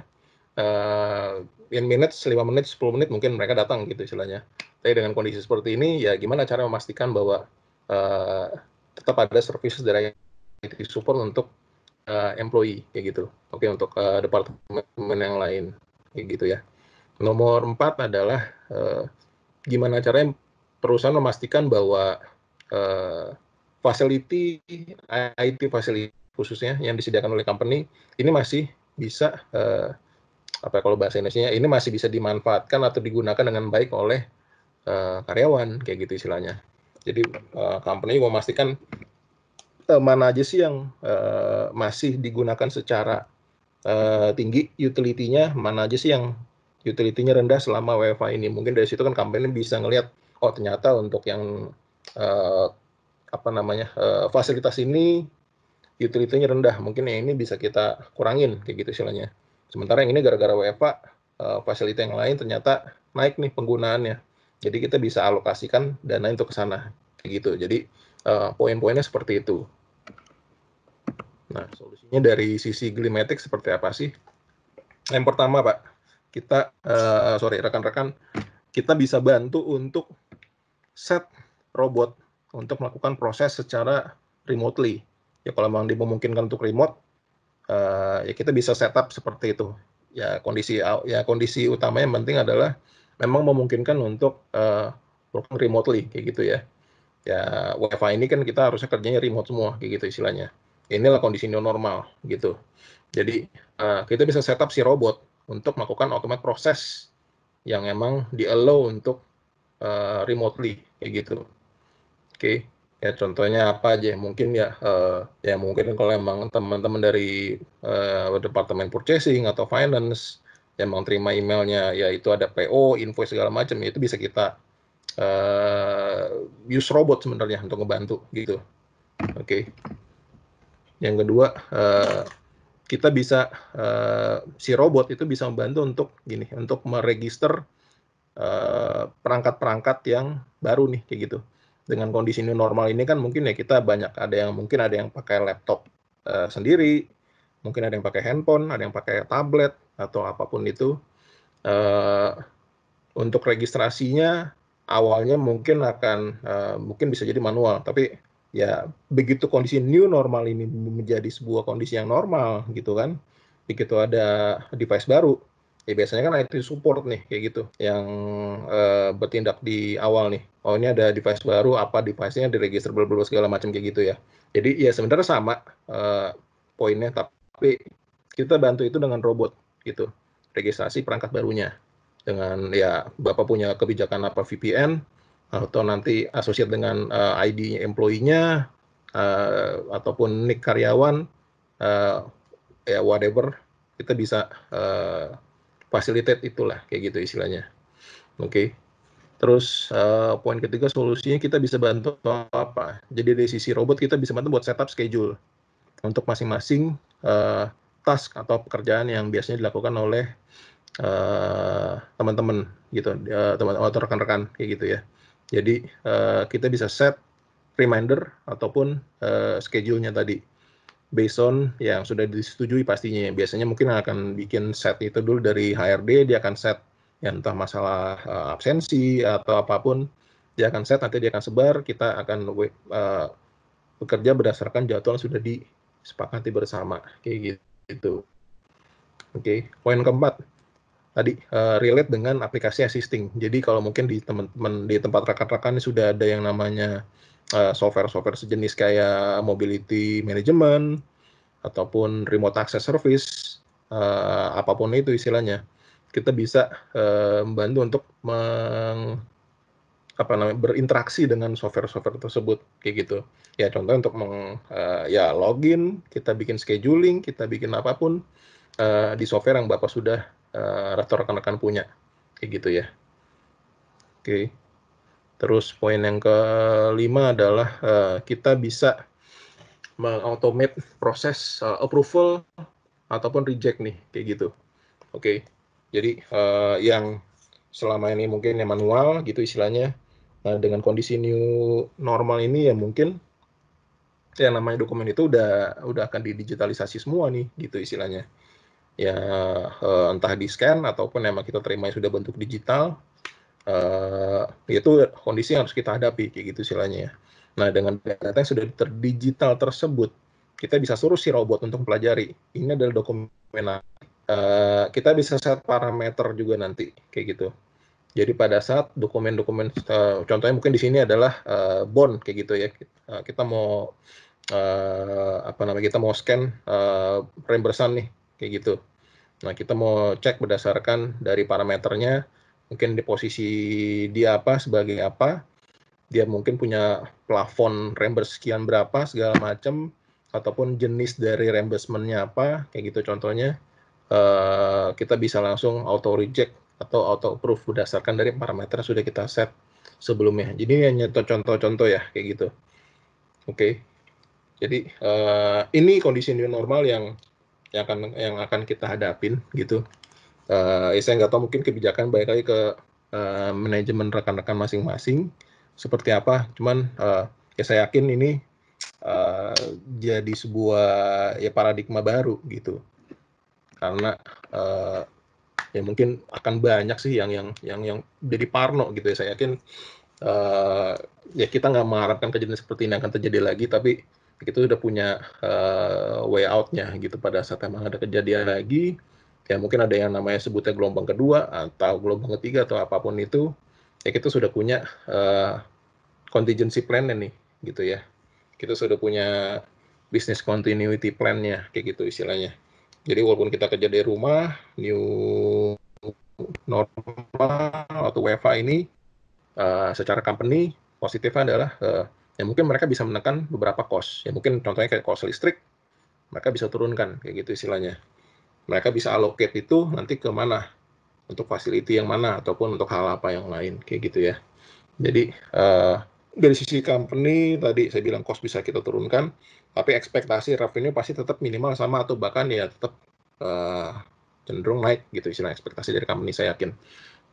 Uh, in minutes, 5 menit, 10 menit mungkin mereka datang gitu istilahnya. Tapi dengan kondisi seperti ini ya gimana cara memastikan bahwa uh, tetap ada services dari IT support untuk uh, employee kayak gitu. Oke, okay, untuk uh, departemen yang lain kayak gitu ya. Nomor empat adalah eh, gimana caranya perusahaan memastikan bahwa eh, facility IT facility khususnya yang disediakan oleh company ini masih bisa eh, apa ya kalau bahasa Indonesia ini masih bisa dimanfaatkan atau digunakan dengan baik oleh uh, karyawan kayak gitu istilahnya. Jadi uh, company memastikan uh, mana aja sih yang uh, masih digunakan secara uh, tinggi utility-nya, mana aja sih yang utility-nya rendah selama WFA ini. Mungkin dari situ kan company bisa ngelihat, oh ternyata untuk yang uh, apa namanya uh, fasilitas ini utility-nya rendah. Mungkin yang ini bisa kita kurangin, kayak gitu istilahnya. Sementara yang ini gara-gara WFA, uh, eh, fasilitas yang lain ternyata naik nih penggunaannya. Jadi kita bisa alokasikan dana untuk ke sana, kayak gitu. Jadi uh, poin-poinnya seperti itu. Nah, solusinya dari sisi Glimatic seperti apa sih? Yang pertama, Pak, kita uh, sorry rekan-rekan kita bisa bantu untuk set robot untuk melakukan proses secara remotely. Ya kalau memang dimungkinkan untuk remote, uh, ya kita bisa setup seperti itu. Ya kondisi ya kondisi utamanya yang penting adalah memang memungkinkan untuk uh, remotely kayak gitu ya. Ya wifi ini kan kita harusnya kerjanya remote semua kayak gitu istilahnya. Inilah kondisi new normal gitu. Jadi uh, kita bisa setup si robot untuk melakukan automate proses yang emang di allow untuk uh, remotely kayak gitu. Oke. Okay. Ya contohnya apa aja? Mungkin ya uh, ya mungkin kalau emang teman-teman dari uh, departemen purchasing atau finance yang mau terima emailnya ya itu ada PO, invoice segala macam ya itu bisa kita uh, use robot sebenarnya untuk ngebantu gitu. Oke. Okay. Yang kedua uh, kita bisa uh, si robot itu bisa membantu untuk gini untuk meregister eh, perangkat-perangkat uh, yang baru nih kayak gitu dengan kondisi new normal ini kan mungkin ya kita banyak ada yang mungkin ada yang pakai laptop uh, sendiri mungkin ada yang pakai handphone ada yang pakai tablet atau apapun itu uh, untuk registrasinya awalnya mungkin akan uh, mungkin bisa jadi manual tapi ya begitu kondisi new normal ini menjadi sebuah kondisi yang normal gitu kan begitu ada device baru ya biasanya kan IT support nih kayak gitu yang uh, bertindak di awal nih oh ini ada device baru apa device-nya diregister berbagai segala macam kayak gitu ya jadi ya sebenarnya sama uh, poinnya tapi kita bantu itu dengan robot gitu registrasi perangkat barunya dengan ya bapak punya kebijakan apa VPN atau nanti asosiat dengan uh, eh, ID employee-nya uh, ataupun nick karyawan uh, ya whatever kita bisa uh, facilitate itulah kayak gitu istilahnya. Oke. Okay. Terus uh, poin ketiga solusinya kita bisa bantu apa? Jadi dari sisi robot kita bisa bantu buat setup schedule untuk masing-masing uh, task atau pekerjaan yang biasanya dilakukan oleh teman-teman uh, teman -teman, gitu, uh, teman atau rekan-rekan kayak gitu ya. Jadi uh, kita bisa set reminder ataupun uh, schedule-nya tadi based on yang sudah disetujui pastinya. Biasanya mungkin akan bikin set itu dulu dari HRD, dia akan set ya entah masalah uh, absensi atau apapun, dia akan set, nanti dia akan sebar, kita akan uh, bekerja berdasarkan jadwal yang sudah disepakati bersama, kayak gitu. Oke, okay. poin keempat, tadi uh, relate dengan aplikasi assisting. Jadi kalau mungkin di teman-teman di tempat rekan-rekan sudah ada yang namanya eh, software-software uh, sejenis kayak mobility management ataupun remote access service uh, apapun itu istilahnya kita bisa uh, membantu untuk meng apa namanya berinteraksi dengan software-software tersebut kayak gitu ya contoh untuk meng uh, ya login kita bikin scheduling kita bikin apapun uh, di software yang bapak sudah Eh, rektor rekan-rekan punya kayak gitu ya oke okay. terus poin yang kelima adalah uh, kita bisa mengautomate proses uh, approval ataupun reject nih kayak gitu oke okay. jadi uh, yang selama ini mungkin yang manual gitu istilahnya nah dengan kondisi new normal ini ya mungkin yang namanya dokumen itu udah udah akan didigitalisasi semua nih gitu istilahnya ya uh, entah di scan ataupun memang kita terima sudah bentuk digital uh, itu kondisi yang harus kita hadapi kayak gitu silanya. ya. Nah dengan data yang sudah terdigital tersebut kita bisa suruh si robot untuk pelajari ini adalah dokumen uh, kita bisa set parameter juga nanti kayak gitu. Jadi pada saat dokumen-dokumen uh, contohnya mungkin di sini adalah uh, bond kayak gitu ya. Uh, kita mau uh, apa namanya kita mau scan uh, reimbursement nih kayak gitu. Nah, kita mau cek berdasarkan dari parameternya, mungkin di posisi dia apa, sebagai apa, dia mungkin punya plafon reimburse sekian berapa, segala macam, ataupun jenis dari reimbursement-nya apa, kayak gitu contohnya, uh, kita bisa langsung auto reject atau auto approve berdasarkan dari parameter yang sudah kita set sebelumnya. Jadi hanya contoh-contoh ya, kayak gitu. Oke. Okay. Jadi uh, ini kondisi new normal yang yang akan yang akan kita hadapin gitu. Uh, ya saya nggak tahu mungkin kebijakan baik lagi ke uh, manajemen rekan-rekan masing-masing seperti apa. Cuman uh, ya saya yakin ini uh, jadi sebuah ya paradigma baru gitu. Karena uh, ya mungkin akan banyak sih yang yang yang yang jadi parno gitu ya. Saya yakin uh, ya kita nggak mengharapkan kejadian seperti ini akan terjadi lagi, tapi kita sudah punya uh, way outnya gitu pada saat emang ada kejadian lagi ya mungkin ada yang namanya sebutnya gelombang kedua atau gelombang ketiga atau apapun itu ya kita sudah punya uh, contingency plan nih gitu ya kita sudah punya business continuity plan-nya kayak gitu istilahnya jadi walaupun kita kerja dari rumah new normal atau WFA ini uh, secara company positifnya adalah uh, ya mungkin mereka bisa menekan beberapa cost. Ya mungkin contohnya kayak cost listrik, mereka bisa turunkan, kayak gitu istilahnya. Mereka bisa allocate itu nanti ke mana, untuk fasiliti yang mana, ataupun untuk hal apa yang lain, kayak gitu ya. Jadi, uh, dari sisi company, tadi saya bilang cost bisa kita turunkan, tapi ekspektasi revenue pasti tetap minimal sama atau bahkan ya tetap uh, cenderung naik gitu istilah ekspektasi dari company saya yakin.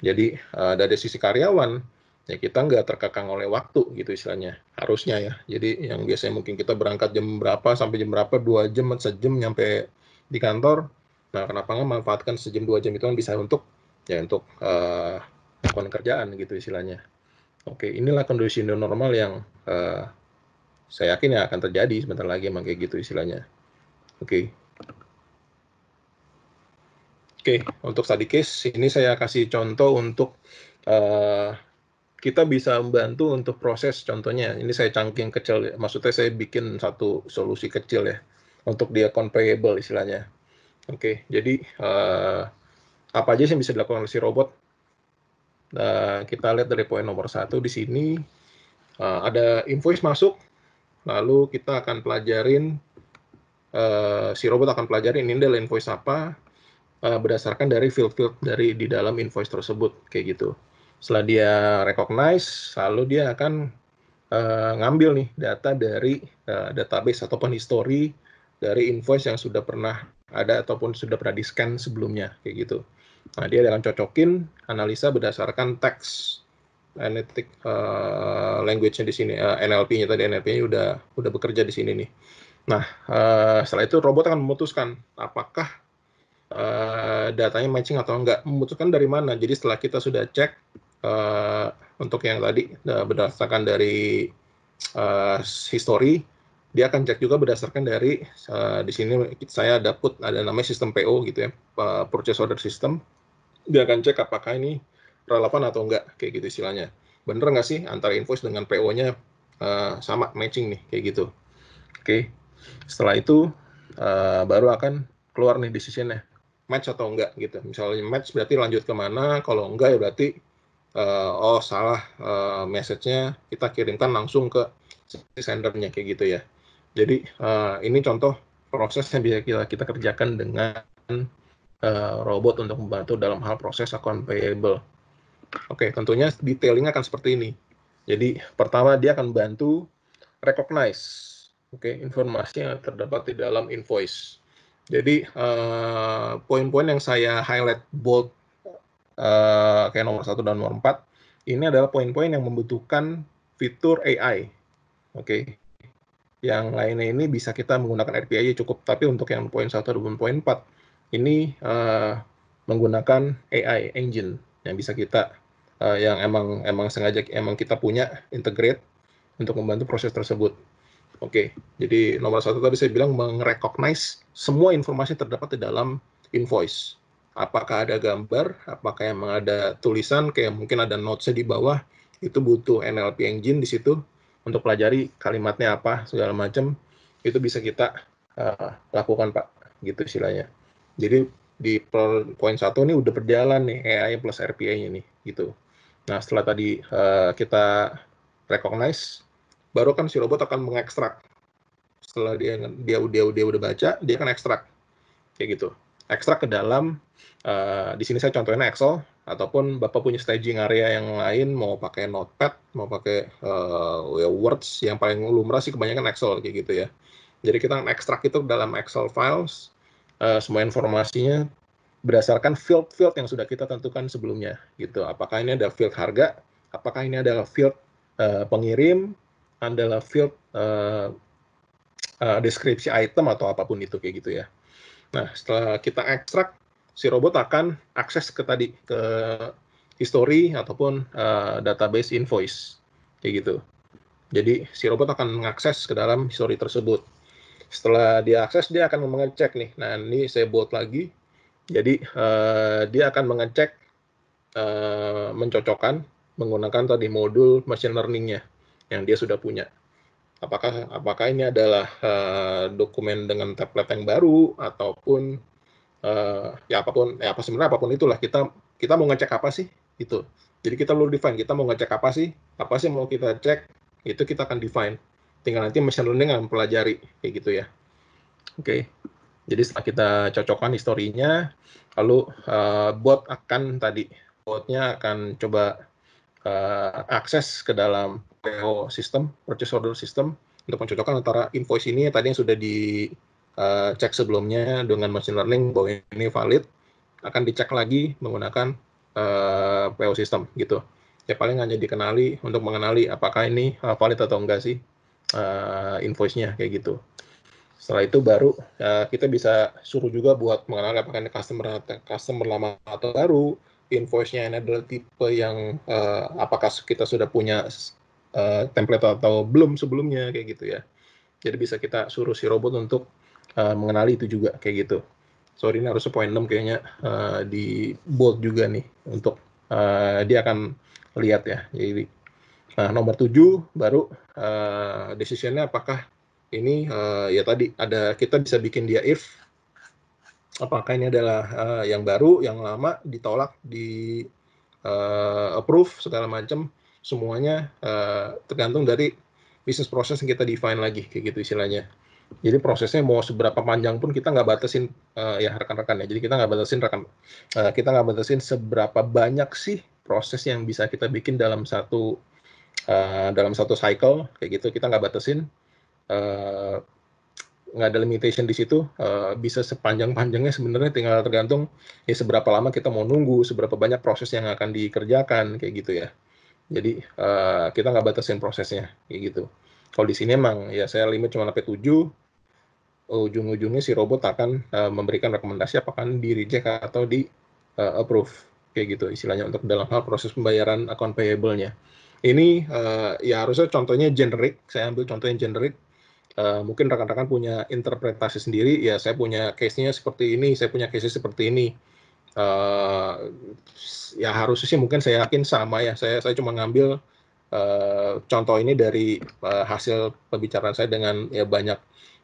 Jadi uh, dari sisi karyawan ya kita nggak terkekang oleh waktu gitu istilahnya harusnya ya jadi yang biasanya mungkin kita berangkat jam berapa sampai jam berapa dua jam sejam nyampe di kantor nah kenapa nggak manfaatkan sejam dua jam itu kan bisa untuk ya untuk uh, kerjaan gitu istilahnya oke inilah kondisi normal yang uh, saya yakin ya akan terjadi sebentar lagi emang kayak gitu istilahnya oke oke untuk study case ini saya kasih contoh untuk uh, kita bisa membantu untuk proses contohnya ini saya cangking kecil maksudnya saya bikin satu solusi kecil ya untuk dia conveyable istilahnya oke okay, jadi uh, apa aja sih yang bisa dilakukan oleh si robot nah, kita lihat dari poin nomor satu di sini uh, ada invoice masuk lalu kita akan pelajarin uh, si robot akan pelajarin ini adalah invoice apa uh, berdasarkan dari field-field dari di dalam invoice tersebut kayak gitu setelah dia recognize lalu dia akan uh, ngambil nih data dari uh, database ataupun history dari invoice yang sudah pernah ada ataupun sudah pernah di scan sebelumnya kayak gitu. Nah dia akan cocokin analisa berdasarkan teks analytic uh, eh, language-nya di sini uh, NLP-nya tadi NLP-nya udah udah bekerja di sini nih. Nah uh, setelah itu robot akan memutuskan apakah uh, datanya matching atau enggak. Memutuskan dari mana. Jadi setelah kita sudah cek Eh, untuk yang tadi eh, berdasarkan dari uh, history dia akan cek juga berdasarkan dari uh, di sini saya ada put ada namanya sistem PO gitu ya uh, purchase order system dia akan cek apakah ini relevan atau enggak kayak gitu istilahnya bener nggak sih antara invoice dengan PO-nya uh, sama matching nih kayak gitu oke okay. setelah itu uh, baru akan keluar nih decisionnya match atau enggak gitu misalnya match berarti lanjut kemana kalau enggak ya berarti uh, oh salah uh, message-nya kita kirimkan langsung ke si sendernya kayak gitu ya. Jadi uh, ini contoh proses yang bisa kita, kita kerjakan dengan uh, robot untuk membantu dalam hal proses account payable. Oke, okay, tentunya detailing akan seperti ini. Jadi pertama dia akan bantu recognize oke okay, informasi yang terdapat di dalam invoice. Jadi poin-poin uh, poin -poin yang saya highlight bold Eh, kayak nomor satu dan nomor empat ini adalah poin-poin yang membutuhkan fitur AI. Oke. Okay. Yang lainnya ini bisa kita menggunakan RPI cukup, tapi untuk yang poin satu dan poin empat, ini uh, menggunakan AI engine yang bisa kita uh, yang emang emang sengaja emang kita punya integrate untuk membantu proses tersebut. Oke, okay. jadi nomor satu tadi saya bilang merecognize semua informasi yang terdapat di dalam invoice apakah ada gambar, apakah yang ada tulisan, kayak mungkin ada notes di bawah, itu butuh NLP engine di situ untuk pelajari kalimatnya apa, segala macam, itu bisa kita uh, lakukan Pak, gitu istilahnya. Jadi di poin satu ini udah berjalan nih AI plus RPA-nya nih, gitu. Nah setelah tadi uh, kita recognize, baru kan si robot akan mengekstrak. Setelah dia dia dia, dia udah baca, dia akan ekstrak, kayak gitu ekstrak ke dalam uh, di sini saya contohnya Excel ataupun bapak punya staging area yang lain mau pakai Notepad mau pakai uh, Words yang paling lumrah sih kebanyakan Excel kayak gitu ya jadi kita ekstrak itu dalam Excel files uh, semua informasinya berdasarkan field-field yang sudah kita tentukan sebelumnya gitu apakah ini ada field harga apakah ini adalah field uh, pengirim adalah field uh, uh, deskripsi item atau apapun itu kayak gitu ya Nah, setelah kita ekstrak, si robot akan akses ke tadi ke history ataupun uh, database invoice kayak gitu. Jadi si robot akan mengakses ke dalam history tersebut. Setelah dia akses, dia akan mengecek nih. Nah, ini saya buat lagi. Jadi uh, dia akan mengecek, uh, mencocokkan menggunakan tadi modul machine learningnya yang dia sudah punya apakah apakah ini adalah uh, dokumen dengan template yang baru ataupun uh, ya apapun ya apa sebenarnya apapun itulah kita kita mau ngecek apa sih itu jadi kita perlu define kita mau ngecek apa sih apa sih mau kita cek itu kita akan define tinggal nanti machine learning akan pelajari kayak gitu ya oke okay. jadi setelah kita cocokkan historinya lalu uh, bot akan tadi botnya akan coba uh, akses ke dalam PO system, purchase order system untuk mencocokkan antara invoice ini tadi yang sudah dicek uh, sebelumnya dengan machine learning bahwa ini valid akan dicek lagi menggunakan uh, eh, PO system gitu. Ya paling hanya dikenali untuk mengenali apakah ini eh, valid atau enggak sih uh, invoice-nya kayak gitu. Setelah itu baru uh, kita bisa suruh juga buat mengenali apakah ini customer customer lama atau baru, invoice-nya ini adalah tipe yang uh, apakah kita sudah punya uh, template atau belum sebelumnya kayak gitu ya. Jadi bisa kita suruh si robot untuk uh, mengenali itu juga kayak gitu. Sorry ini harus poin 6 kayaknya uh, di bold juga nih untuk uh, dia akan lihat ya. Jadi nah nomor 7 baru uh, decisionnya apakah ini uh, ya tadi ada kita bisa bikin dia if apakah ini adalah uh, yang baru, yang lama, ditolak, di uh, approve segala macam, semuanya uh, tergantung dari bisnis proses yang kita define lagi, kayak gitu istilahnya. Jadi prosesnya mau seberapa panjang pun kita nggak batasin uh, ya rekan-rekan ya. Jadi kita nggak batasin rekan, uh, kita nggak batasin seberapa banyak sih proses yang bisa kita bikin dalam satu uh, dalam satu cycle kayak gitu. Kita nggak batasin nggak ada limitation di situ uh, bisa sepanjang-panjangnya sebenarnya tinggal tergantung ya seberapa lama kita mau nunggu seberapa banyak proses yang akan dikerjakan kayak gitu ya jadi uh, kita nggak batasin prosesnya kayak gitu kalau di sini emang ya saya limit cuma sampai 7 ujung-ujungnya si robot akan uh, memberikan rekomendasi apakah di reject atau di uh, approve kayak gitu istilahnya untuk dalam hal proses pembayaran account payable-nya ini uh, ya harusnya contohnya generic saya ambil contohnya generic Uh, mungkin rekan-rekan punya interpretasi sendiri. Ya, saya punya case-nya seperti ini, saya punya case seperti ini. Uh, ya harusnya sih mungkin saya yakin sama ya. Saya saya cuma ngambil uh, contoh ini dari uh, hasil pembicaraan saya dengan ya banyak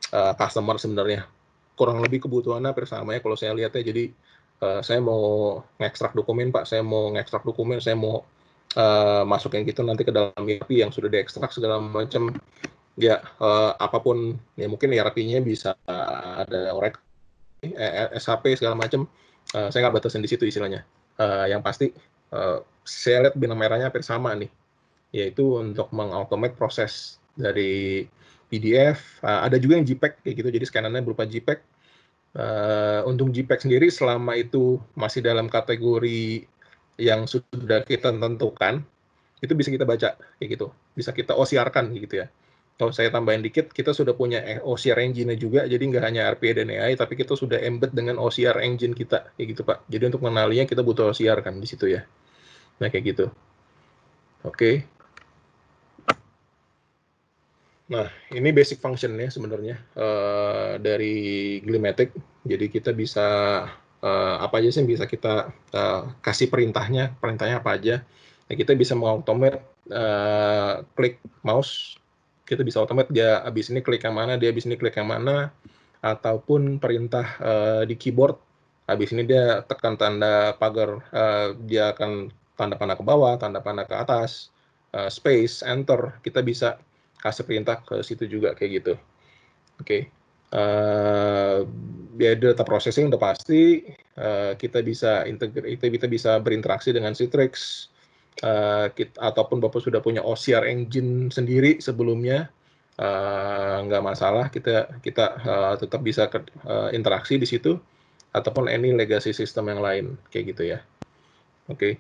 uh, customer sebenarnya. Kurang lebih kebutuhannya hampir sama ya kalau saya lihat ya Jadi uh, saya mau ngekstrak dokumen Pak, saya mau ngekstrak dokumen, saya mau uh, masukin gitu nanti ke dalam ERP yang sudah diekstrak segala macam ya uh, apapun ya mungkin ya e nya bisa ada orek, eh, eh SAP segala macam. Uh, eh, saya nggak batasin di situ istilahnya. Uh, yang pasti uh, saya lihat benang merahnya hampir sama nih, yaitu untuk mengautomate proses dari PDF. Uh, ada juga yang JPEG e kayak gitu, jadi scanannya berupa JPEG. Uh, e untuk JPEG sendiri selama itu masih dalam kategori yang sudah kita tentukan, itu bisa kita baca kayak gitu, bisa kita osiarkan gitu ya kalau saya tambahin dikit, kita sudah punya eh, OCR engine juga, jadi nggak hanya RPA dan AI, tapi kita sudah embed dengan OCR engine kita, kayak gitu Pak. Jadi untuk mengenalinya kita butuh OCR kan di situ ya. Nah kayak gitu. Oke. Okay. Nah ini basic function ya sebenarnya uh, dari Glimatic. Jadi kita bisa uh, apa aja sih yang bisa kita uh, kasih perintahnya, perintahnya apa aja. Nah, kita bisa mengautomate uh, klik mouse kita bisa otomatis dia abis ini klik yang mana, dia abis ini klik yang mana, ataupun perintah uh, di keyboard, abis ini dia tekan tanda pagar, uh, dia akan tanda panah ke bawah, tanda panah ke atas, uh, space, enter, kita bisa kasih perintah ke situ juga kayak gitu. Oke, okay. uh, ya data processing udah pasti, uh, kita bisa integrate, kita bisa berinteraksi dengan Citrix, uh, eh, kita, ataupun Bapak sudah punya OCR engine sendiri sebelumnya uh, nggak masalah kita kita uh, tetap bisa ke, uh, interaksi di situ ataupun any legacy system yang lain kayak gitu ya. Oke. Okay.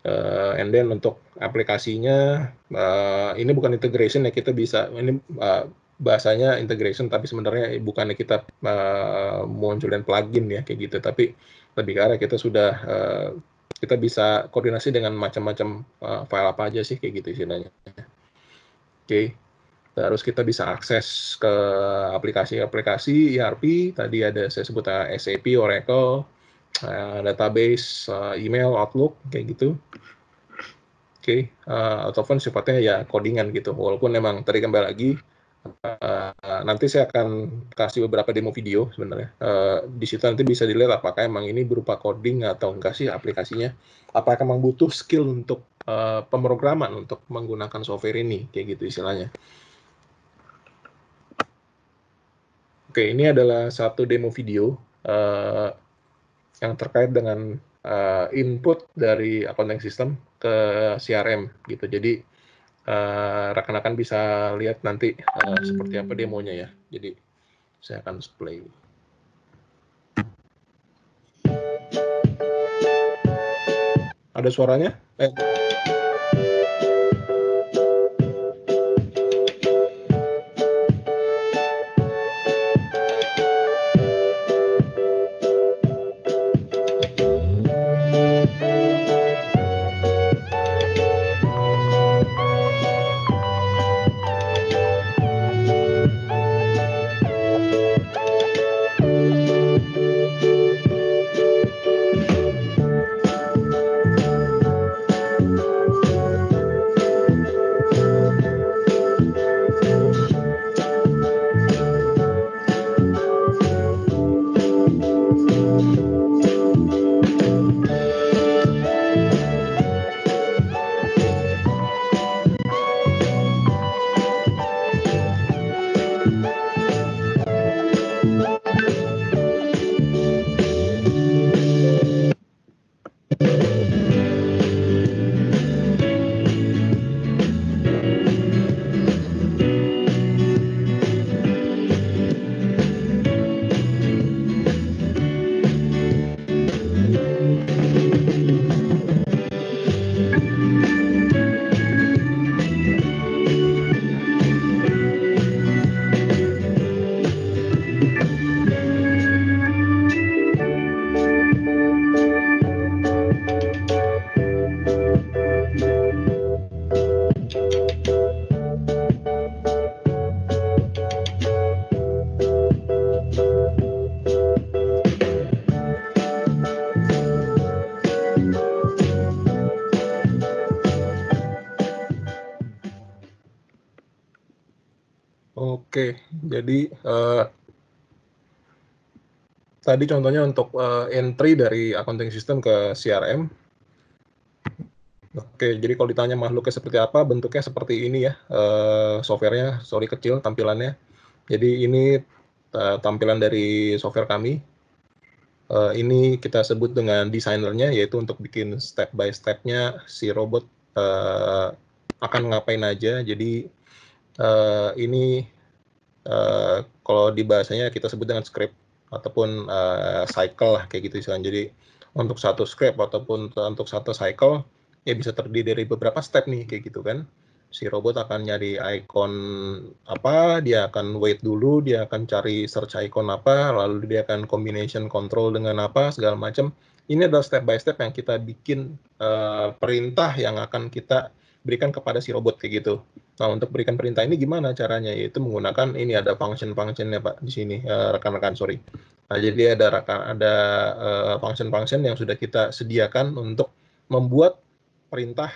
Uh, and then untuk aplikasinya uh, ini bukan integration ya kita bisa ini uh, bahasanya integration tapi sebenarnya bukannya kita uh, munculin plugin ya kayak gitu tapi lebih ke kita sudah uh, kita bisa koordinasi dengan macam-macam uh, file apa aja sih kayak gitu istilahnya. Oke. Okay. Terus kita bisa akses ke aplikasi-aplikasi ERP, tadi ada saya sebut uh, eh, SAP, Oracle, uh, database, uh, email, Outlook kayak gitu. Oke, okay. uh, ataupun sifatnya ya codingan gitu. Walaupun memang tadi kembali lagi Eh, nanti saya akan kasih beberapa demo video sebenarnya. Uh, di situ nanti bisa dilihat apakah emang ini berupa coding atau enggak sih aplikasinya. Apakah emang butuh skill untuk uh, pemrograman untuk menggunakan software ini, kayak gitu istilahnya. Oke, ini adalah satu demo video uh, yang terkait dengan uh, input dari accounting system ke CRM gitu. Jadi Eh, rekan-rekan uh, bisa lihat nanti uh, seperti apa hmm. demonya ya. Jadi saya akan play. Ada suaranya? Eh. Oke, jadi uh, tadi contohnya untuk uh, entry dari accounting system ke CRM. Oke, jadi kalau ditanya makhluknya seperti apa, bentuknya seperti ini ya, uh, softwarenya, sorry kecil tampilannya. Jadi ini uh, tampilan dari software kami. Uh, ini kita sebut dengan desainernya, yaitu untuk bikin step by stepnya si robot uh, akan ngapain aja. Jadi uh, ini uh, kalau di bahasanya kita sebut dengan script ataupun uh, cycle lah kayak gitu misalnya. Jadi untuk satu script ataupun untuk satu cycle ya bisa terdiri dari beberapa step nih kayak gitu kan. Si robot akan nyari icon apa, dia akan wait dulu, dia akan cari search icon apa, lalu dia akan combination control dengan apa segala macam. Ini adalah step by step yang kita bikin uh, perintah yang akan kita berikan kepada si robot kayak gitu. Nah, untuk berikan perintah ini gimana caranya? Yaitu menggunakan ini ada function-functionnya Pak di sini eh, rekan-rekan uh, sorry. Nah, jadi ada rekan ada uh, function-function yang sudah kita sediakan untuk membuat perintah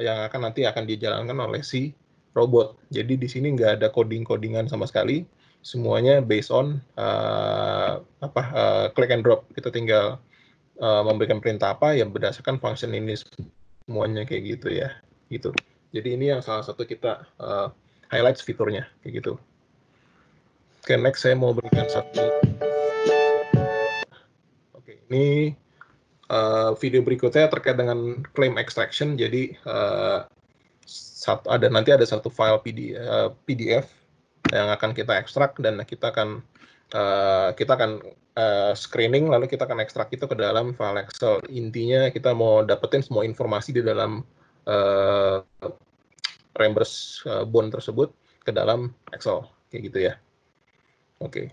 yang akan nanti akan dijalankan oleh si robot. Jadi di sini nggak ada coding-codingan sama sekali. Semuanya based on uh, apa uh, click and drop. Kita tinggal uh, memberikan perintah apa yang berdasarkan function ini semuanya kayak gitu ya. Gitu. Jadi ini yang salah satu kita uh, highlights fiturnya kayak gitu. Oke, okay, next saya mau berikan satu. Oke, okay, ini uh, video berikutnya terkait dengan claim extraction. Jadi uh, eh, satu ada nanti ada satu file PD, uh, PDF yang akan kita ekstrak dan kita akan uh, kita akan uh, screening lalu kita akan ekstrak itu ke dalam file Excel. Intinya kita mau dapetin semua informasi di dalam uh, eh, reimburse uh, bond tersebut ke dalam Excel kayak gitu ya. Oke. Okay.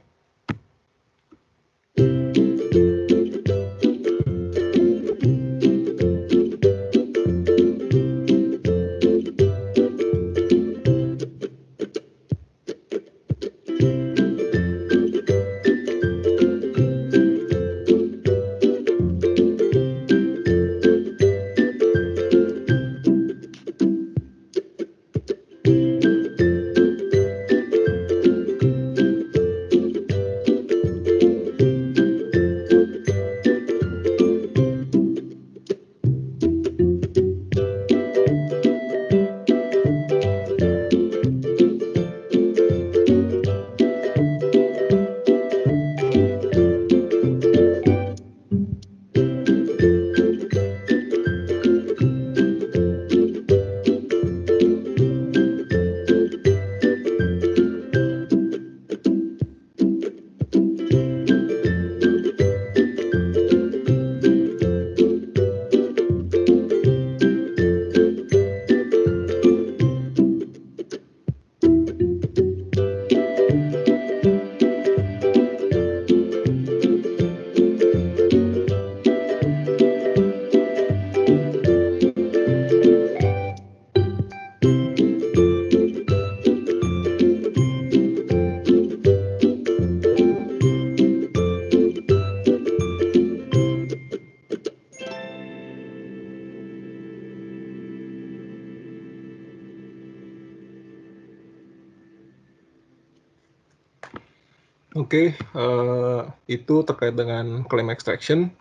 itu terkait dengan claim extraction.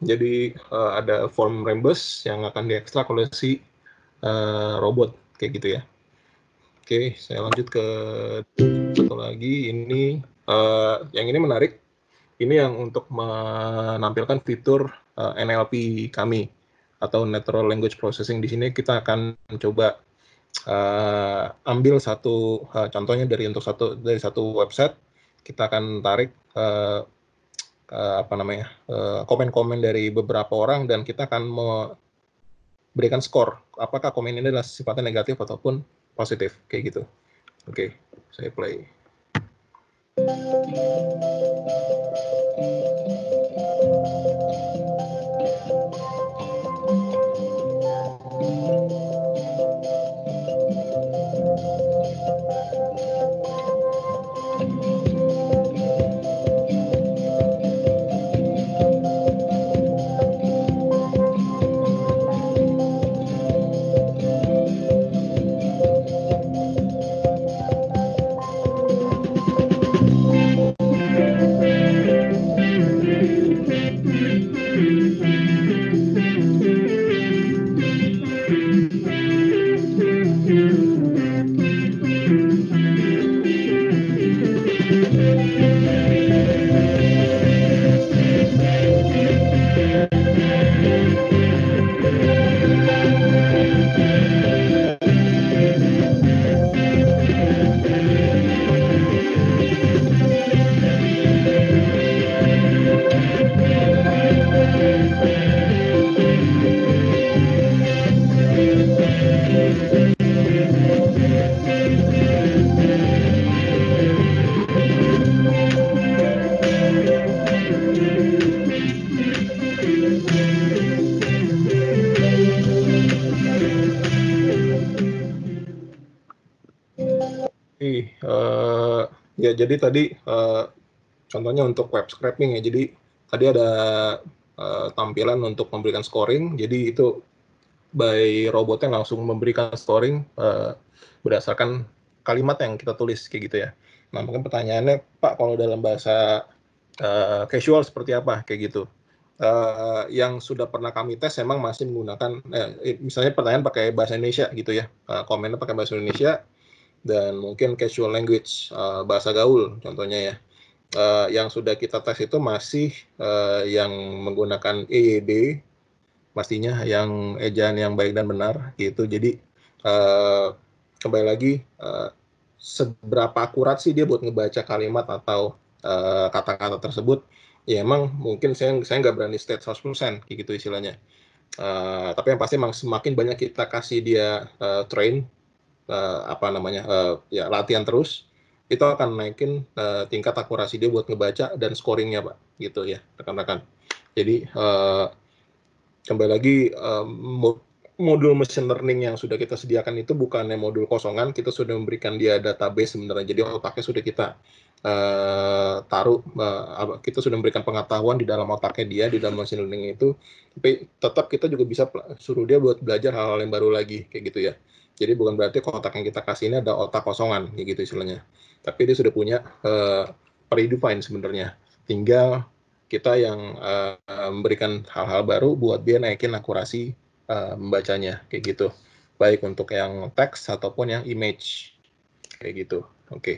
Jadi uh, ada form rembus yang akan diekstrak oleh si uh, robot kayak gitu ya. Oke, saya lanjut ke satu lagi. Ini uh, yang ini menarik. Ini yang untuk menampilkan fitur uh, NLP kami atau Natural Language Processing di sini kita akan coba uh, ambil satu uh, contohnya dari untuk satu dari satu website kita akan tarik uh, Eh, apa namanya eh, komen-komen uh, dari beberapa orang dan kita akan memberikan skor apakah komen ini adalah sifatnya negatif ataupun positif kayak gitu. Oke, okay, saya play. jadi tadi uh, contohnya untuk web scraping ya. Jadi tadi ada uh, tampilan untuk memberikan scoring. Jadi itu by robotnya langsung memberikan scoring uh, berdasarkan kalimat yang kita tulis kayak gitu ya. Nah, mungkin pertanyaannya, Pak, kalau dalam bahasa uh, casual seperti apa kayak gitu? Uh, yang sudah pernah kami tes emang masih menggunakan, eh, misalnya pertanyaan pakai bahasa Indonesia gitu ya, uh, komennya pakai bahasa Indonesia, dan mungkin casual language eh, bahasa gaul contohnya ya eh, yang sudah kita tes itu masih eh, yang menggunakan EYB e pastinya yang ejaan yang baik dan benar gitu jadi kembali lagi seberapa akurat sih dia buat ngebaca kalimat atau kata-kata tersebut ya emang mungkin saya saya nggak berani state 100% kayak gitu istilahnya uh, tapi yang pasti emang semakin banyak kita kasih dia uh, train uh, apa namanya uh, ya latihan terus itu akan naikin uh, tingkat akurasi dia buat ngebaca dan scoringnya pak gitu ya rekan-rekan jadi uh, kembali lagi uh, modul machine learning yang sudah kita sediakan itu bukannya modul kosongan kita sudah memberikan dia database sebenarnya jadi otaknya sudah kita uh, taruh uh, kita sudah memberikan pengetahuan di dalam otaknya dia di dalam machine learning itu tapi tetap kita juga bisa suruh dia buat belajar hal-hal yang baru lagi kayak gitu ya jadi bukan berarti kotak yang kita kasih ini ada otak kosongan, kayak gitu istilahnya. Tapi dia sudah punya uh, predefined sebenarnya. Tinggal kita yang uh, memberikan hal-hal baru buat dia naikin akurasi uh, membacanya, kayak gitu. Baik untuk yang teks ataupun yang image, kayak gitu. Oke. Okay.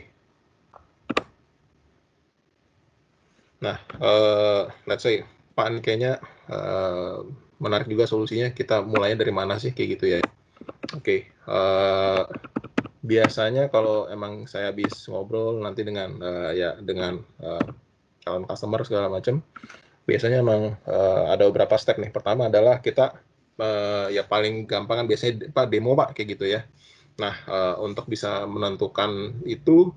Nah, uh, let's say Pak kayaknya uh, menarik juga solusinya. Kita mulainya dari mana sih kayak gitu ya? Oke, okay. uh, eh, biasanya kalau emang saya habis ngobrol nanti dengan uh, ya dengan uh, calon customer segala macam, biasanya emang uh, ada beberapa step nih. Pertama adalah kita uh, ya paling gampang kan biasanya pak demo pak kayak gitu ya. Nah uh, untuk bisa menentukan itu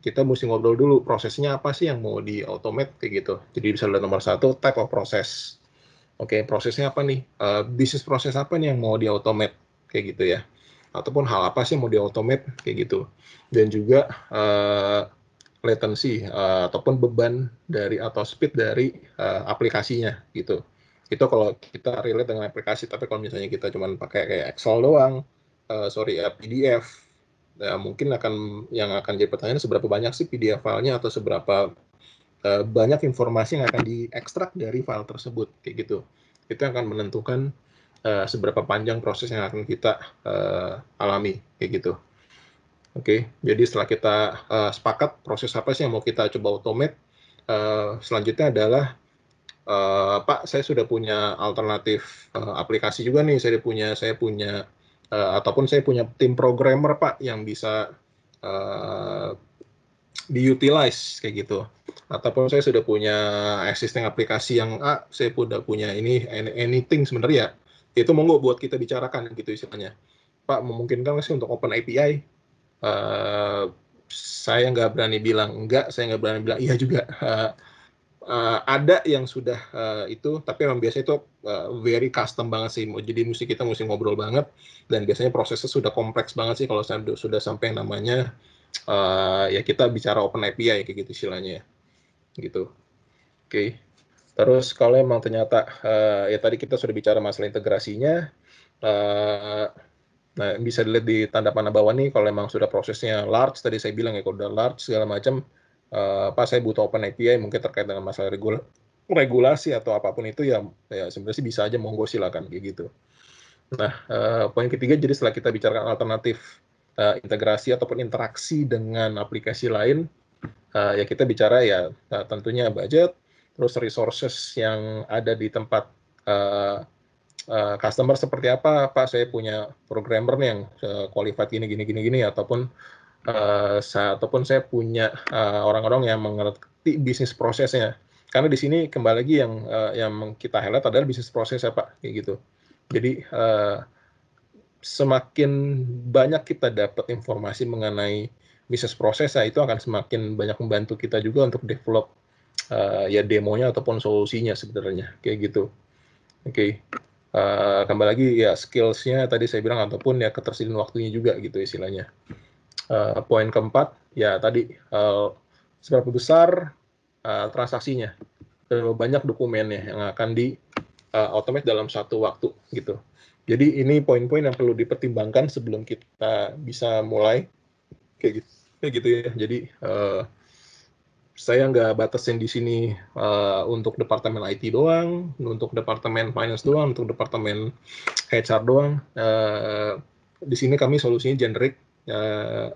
kita mesti ngobrol dulu prosesnya apa sih yang mau di automate kayak gitu. Jadi bisa lihat nomor satu type of process. Oke, okay, prosesnya apa nih? Uh, bisnis proses apa nih yang mau di automate? kayak gitu ya ataupun hal apa sih yang mau di automate kayak gitu dan juga uh, latency uh, ataupun beban dari atau speed dari uh, aplikasinya gitu itu kalau kita relate dengan aplikasi tapi kalau misalnya kita cuma pakai kayak Excel doang uh, sorry uh, ya, PDF ya mungkin akan yang akan jadi pertanyaan seberapa banyak sih PDF filenya atau seberapa uh, banyak informasi yang akan diekstrak dari file tersebut kayak gitu itu akan menentukan Eh, seberapa panjang proses yang akan kita uh, alami kayak gitu. Oke, okay, jadi setelah kita uh, sepakat proses apa sih yang mau kita coba automate, uh, selanjutnya adalah uh, Pak, saya sudah punya alternatif uh, aplikasi juga nih, saya punya saya punya uh, ataupun saya punya tim programmer Pak yang bisa uh, diutilize kayak gitu. Ataupun saya sudah punya existing aplikasi yang A, ah, saya sudah punya ini anything sebenarnya itu monggo buat kita bicarakan gitu istilahnya pak memungkinkan sih untuk open API uh, eh, saya nggak berani bilang enggak saya nggak berani bilang iya juga uh, uh, ada yang sudah uh, itu tapi memang biasanya itu uh, very custom banget sih jadi musik kita mesti ngobrol banget dan biasanya prosesnya sudah kompleks banget sih kalau saya sudah sampai namanya uh, ya kita bicara open API kayak gitu istilahnya ya. gitu oke okay. Terus kalau emang ternyata uh, ya tadi kita sudah bicara masalah integrasinya, uh, nah bisa dilihat di tanda panah bawah nih kalau emang sudah prosesnya large tadi saya bilang ya kalau udah large segala macam uh, apa saya butuh open API mungkin terkait dengan masalah regul regulasi atau apapun itu ya ya sebenarnya sih bisa aja monggo silakan kayak gitu. Nah uh, poin ketiga jadi setelah kita bicarakan alternatif uh, integrasi ataupun interaksi dengan aplikasi lain uh, ya kita bicara ya tentunya budget terus resources yang ada di tempat uh, uh, customer seperti apa Pak saya punya programmer nih yang uh, qualified gini gini gini gini ataupun uh, saya, ataupun saya punya orang-orang uh, yang mengerti bisnis prosesnya karena di sini kembali lagi yang uh, yang kita highlight adalah bisnis proses ya Pak kayak gitu jadi uh, semakin banyak kita dapat informasi mengenai bisnis proses itu akan semakin banyak membantu kita juga untuk develop uh, ya demonya ataupun solusinya sebenarnya kayak gitu oke okay. uh, eh, kembali lagi ya skillsnya tadi saya bilang ataupun ya ketersediaan waktunya juga gitu istilahnya uh, poin keempat ya tadi uh, seberapa besar uh, transaksinya berapa banyak dokumennya yang akan di uh, automate dalam satu waktu gitu jadi ini poin-poin yang perlu dipertimbangkan sebelum kita bisa mulai kayak gitu kayak gitu ya jadi uh, saya nggak batasin di sini uh, untuk departemen IT doang, untuk departemen finance doang, untuk departemen HR doang. Uh, di sini kami solusinya generic, Uh,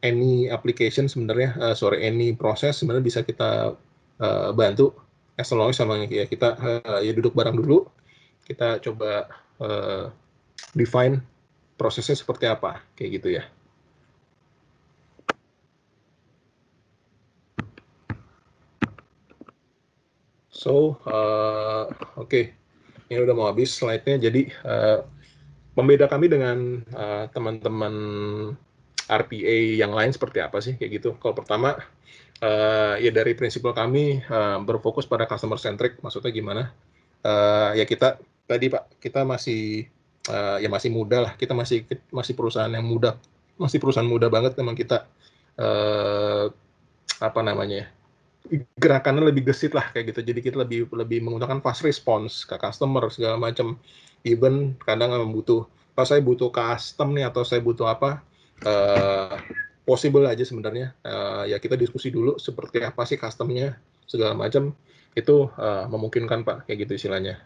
any application sebenarnya, uh, sorry, any proses sebenarnya bisa kita uh, bantu. As long as sama ya kita uh, ya duduk bareng dulu, kita coba uh, define prosesnya seperti apa, kayak gitu ya. So, uh, oke, okay. ini udah mau habis slide-nya. Jadi, uh, membeda kami dengan uh, teman-teman RPA yang lain seperti apa sih? Kayak gitu. Kalau pertama, uh, ya dari prinsipal kami uh, berfokus pada customer centric. Maksudnya gimana? Uh, ya kita tadi Pak, kita masih uh, ya masih muda lah. Kita masih masih perusahaan yang muda, masih perusahaan muda banget. Memang kita uh, apa namanya? Ya? gerakannya lebih gesit lah kayak gitu. Jadi kita lebih lebih menggunakan fast response ke customer segala macam. Even kadang membutuh kalau saya butuh custom nih atau saya butuh apa, uh, possible aja sebenarnya. Uh, ya kita diskusi dulu seperti apa sih customnya segala macam itu uh, memungkinkan pak kayak gitu istilahnya.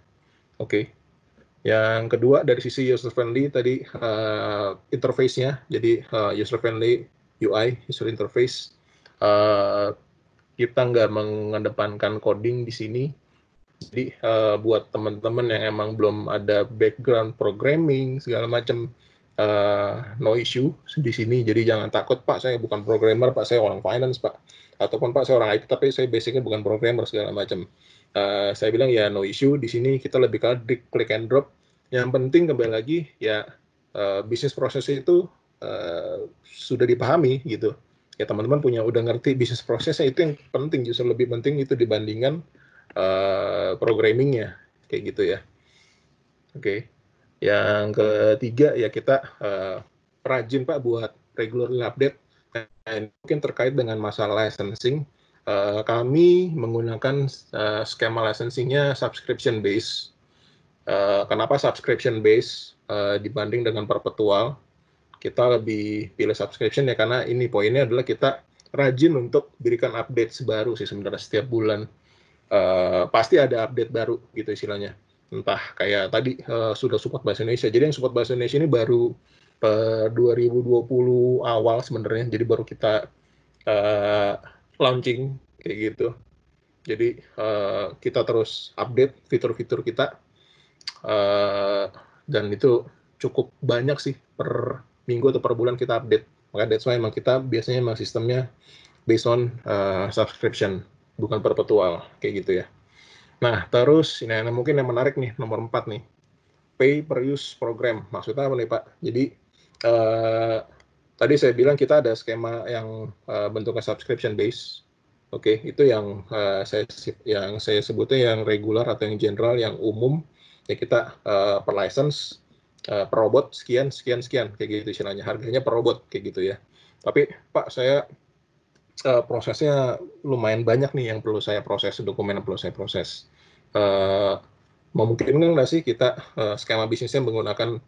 Oke. Okay. Yang kedua dari sisi user friendly tadi uh, interface-nya, jadi uh, user friendly UI user interface. Uh, kita nggak mengedepankan coding di sini. Jadi uh, buat teman-teman yang emang belum ada background programming segala macam uh, eh, no issue di sini. Jadi jangan takut Pak, saya bukan programmer, Pak saya orang finance Pak, ataupun Pak saya orang IT tapi saya basicnya bukan programmer segala macam. Uh, eh, saya bilang ya no issue di sini kita lebih ke click and drop. Yang penting kembali lagi ya uh, bisnis proses itu uh, sudah dipahami gitu ya teman-teman punya udah ngerti bisnis prosesnya itu yang penting justru lebih penting itu dibandingkan uh, programmingnya kayak gitu ya oke okay. yang ketiga ya kita uh, rajin pak buat regular update dan mungkin terkait dengan masalah licensing uh, kami menggunakan uh, skema licensingnya subscription base uh, kenapa subscription base uh, dibanding dengan perpetual kita lebih pilih subscription ya karena ini poinnya adalah kita rajin untuk berikan update baru sih sebenarnya setiap bulan uh, pasti ada update baru gitu istilahnya entah kayak tadi uh, sudah support bahasa Indonesia jadi yang support bahasa Indonesia ini baru per 2020 awal sebenarnya jadi baru kita uh, launching kayak gitu jadi uh, kita terus update fitur-fitur kita uh, dan itu cukup banyak sih per minggu atau per bulan kita update. Maka that's why memang kita biasanya memang sistemnya based on uh, subscription, bukan perpetual, kayak gitu ya. Nah, terus ini nah, yang nah, mungkin yang menarik nih, nomor 4 nih. Pay per use program. Maksudnya apa nih, Pak? Jadi uh, tadi saya bilang kita ada skema yang uh, bentuknya subscription base. Oke, okay, itu yang uh, saya yang saya sebutnya yang regular atau yang general, yang umum ya kita uh, per license Eh, per robot sekian sekian sekian kayak gitu istilahnya harganya per robot kayak gitu ya tapi pak saya uh, prosesnya lumayan banyak nih yang perlu saya proses dokumen yang perlu saya proses uh, memungkinkan nggak sih kita uh, skema bisnisnya menggunakan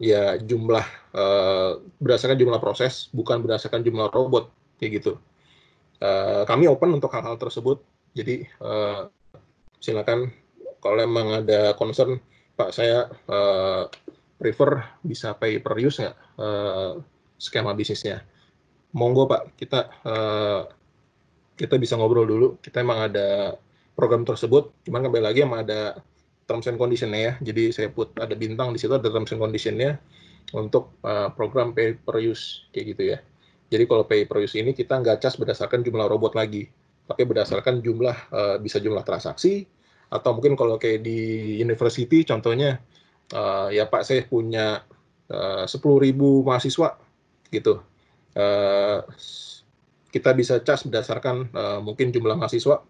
ya jumlah uh, berdasarkan jumlah proses bukan berdasarkan jumlah robot kayak gitu uh, kami open untuk hal-hal tersebut jadi uh, silakan kalau memang ada concern pak saya uh, prefer bisa pay per use nggak uh, skema bisnisnya? Monggo Pak, kita uh, kita bisa ngobrol dulu. Kita emang ada program tersebut, cuman kembali lagi emang ada terms and conditionnya ya. Jadi saya put ada bintang di situ ada terms and conditionnya untuk uh, program pay per use kayak gitu ya. Jadi kalau pay per use ini kita nggak cas berdasarkan jumlah robot lagi, tapi berdasarkan jumlah uh, bisa jumlah transaksi atau mungkin kalau kayak di university contohnya uh, ya Pak saya punya eh, sepuluh ribu mahasiswa gitu uh, kita bisa cas berdasarkan uh, mungkin jumlah mahasiswa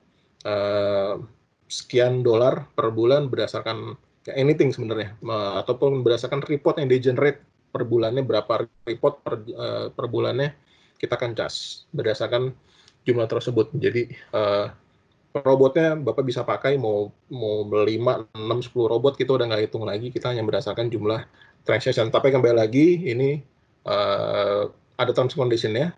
uh, sekian dolar per bulan berdasarkan ya, anything sebenarnya uh, ataupun berdasarkan report yang di generate per bulannya berapa report per, uh, per bulannya kita akan cas berdasarkan jumlah tersebut jadi uh, robotnya Bapak bisa pakai mau mau beli 5, 6, robot kita gitu, udah nggak hitung lagi, kita hanya berdasarkan jumlah transaction. Tapi kembali lagi ini uh, ada terms conditionnya.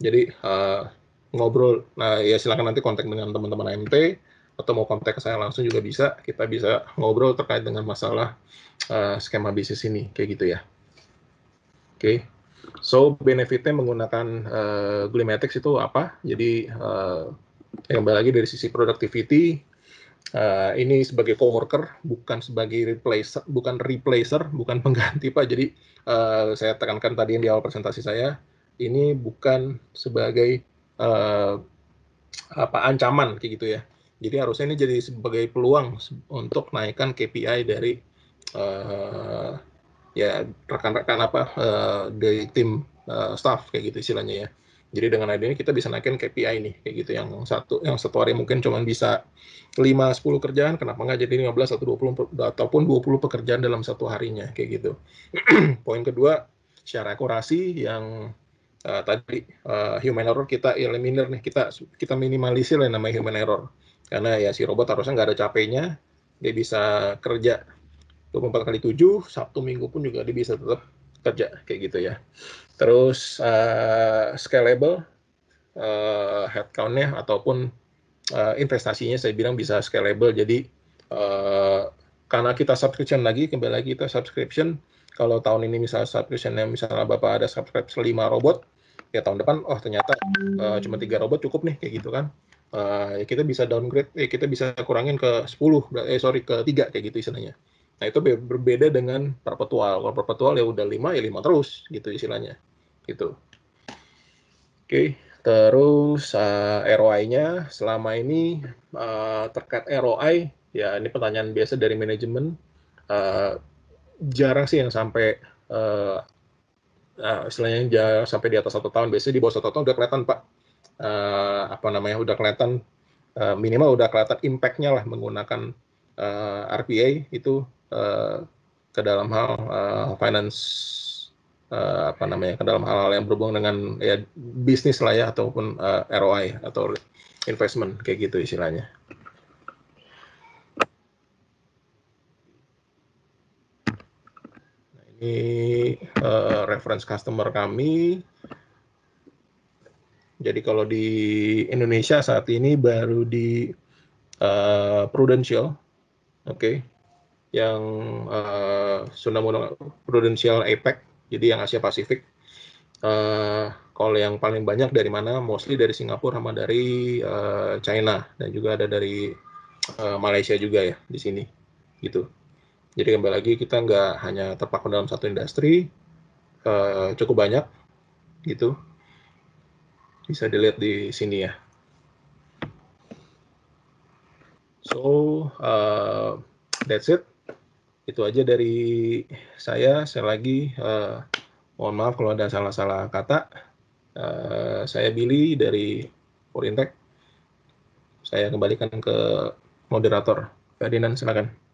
Jadi uh, ngobrol, nah ya silakan nanti kontak dengan teman-teman MT atau mau kontak saya langsung juga bisa. Kita bisa ngobrol terkait dengan masalah uh, skema bisnis ini, kayak gitu ya. Oke. Okay. So benefitnya menggunakan uh, Glimatics itu apa? Jadi uh, kembali lagi dari sisi productivity uh, ini sebagai coworker bukan sebagai replacer bukan replacer bukan pengganti pak jadi uh, saya tekankan tadi yang di awal presentasi saya ini bukan sebagai uh, apa ancaman kayak gitu ya jadi harusnya ini jadi sebagai peluang untuk naikkan KPI dari uh, ya rekan-rekan apa uh, dari tim uh, staff kayak gitu istilahnya ya jadi dengan adanya kita bisa naikin KPI nih, kayak gitu yang satu yang satu hari mungkin cuma bisa 5 10 kerjaan, kenapa nggak jadi 15 atau 20 ataupun 20 pekerjaan dalam satu harinya kayak gitu. Poin kedua, secara akurasi yang uh, tadi uh, human error kita eliminir nih, kita kita minimalisir yang namanya human error. Karena ya si robot harusnya nggak ada capeknya, dia bisa kerja 24 kali 7, Sabtu Minggu pun juga dia bisa tetap kerja kayak gitu ya terus uh, scalable uh, eh, headcount ataupun uh, investasinya saya bilang bisa scalable jadi uh, karena kita subscription lagi kembali lagi kita subscription kalau tahun ini misalnya subscriptionnya misalnya bapak ada subscribe 5 robot ya tahun depan oh ternyata uh, cuma tiga robot cukup nih kayak gitu kan uh, kita bisa downgrade ya kita bisa kurangin ke 10 eh sorry ke tiga kayak gitu istilahnya nah itu berbeda dengan perpetual kalau perpetual ya udah lima ya lima terus gitu istilahnya gitu. Oke, terus uh, eh, ROI-nya selama ini uh, terkait ROI ya ini pertanyaan biasa dari manajemen uh, jarang sih yang sampai uh, uh, istilahnya jarang sampai di atas satu tahun biasanya di bawah satu tahun udah kelihatan pak uh, apa namanya udah kelihatan uh, minimal udah kelihatan impact-nya lah menggunakan uh, RPA itu uh, ke dalam hal uh, finance uh, apa namanya ke dalam hal-hal yang berhubungan dengan ya bisnis lah ya ataupun uh, eh, ROI atau investment kayak gitu istilahnya. Nah, ini uh, reference customer kami. Jadi kalau di Indonesia saat ini baru di uh, Prudential, oke, okay, yang uh, Sunda Prudential APEC jadi yang Asia Pasifik uh, kalau yang paling banyak dari mana? Mostly dari Singapura sama dari uh, China dan juga ada dari uh, Malaysia juga ya di sini gitu. Jadi kembali lagi kita nggak hanya terpaku dalam satu industri, uh, cukup banyak gitu. Bisa dilihat di sini ya. So uh, that's it itu aja dari saya. Saya lagi uh, mohon maaf kalau ada salah-salah kata. Uh, saya Billy dari Polintek Saya kembalikan ke moderator. Ferdinand, silakan.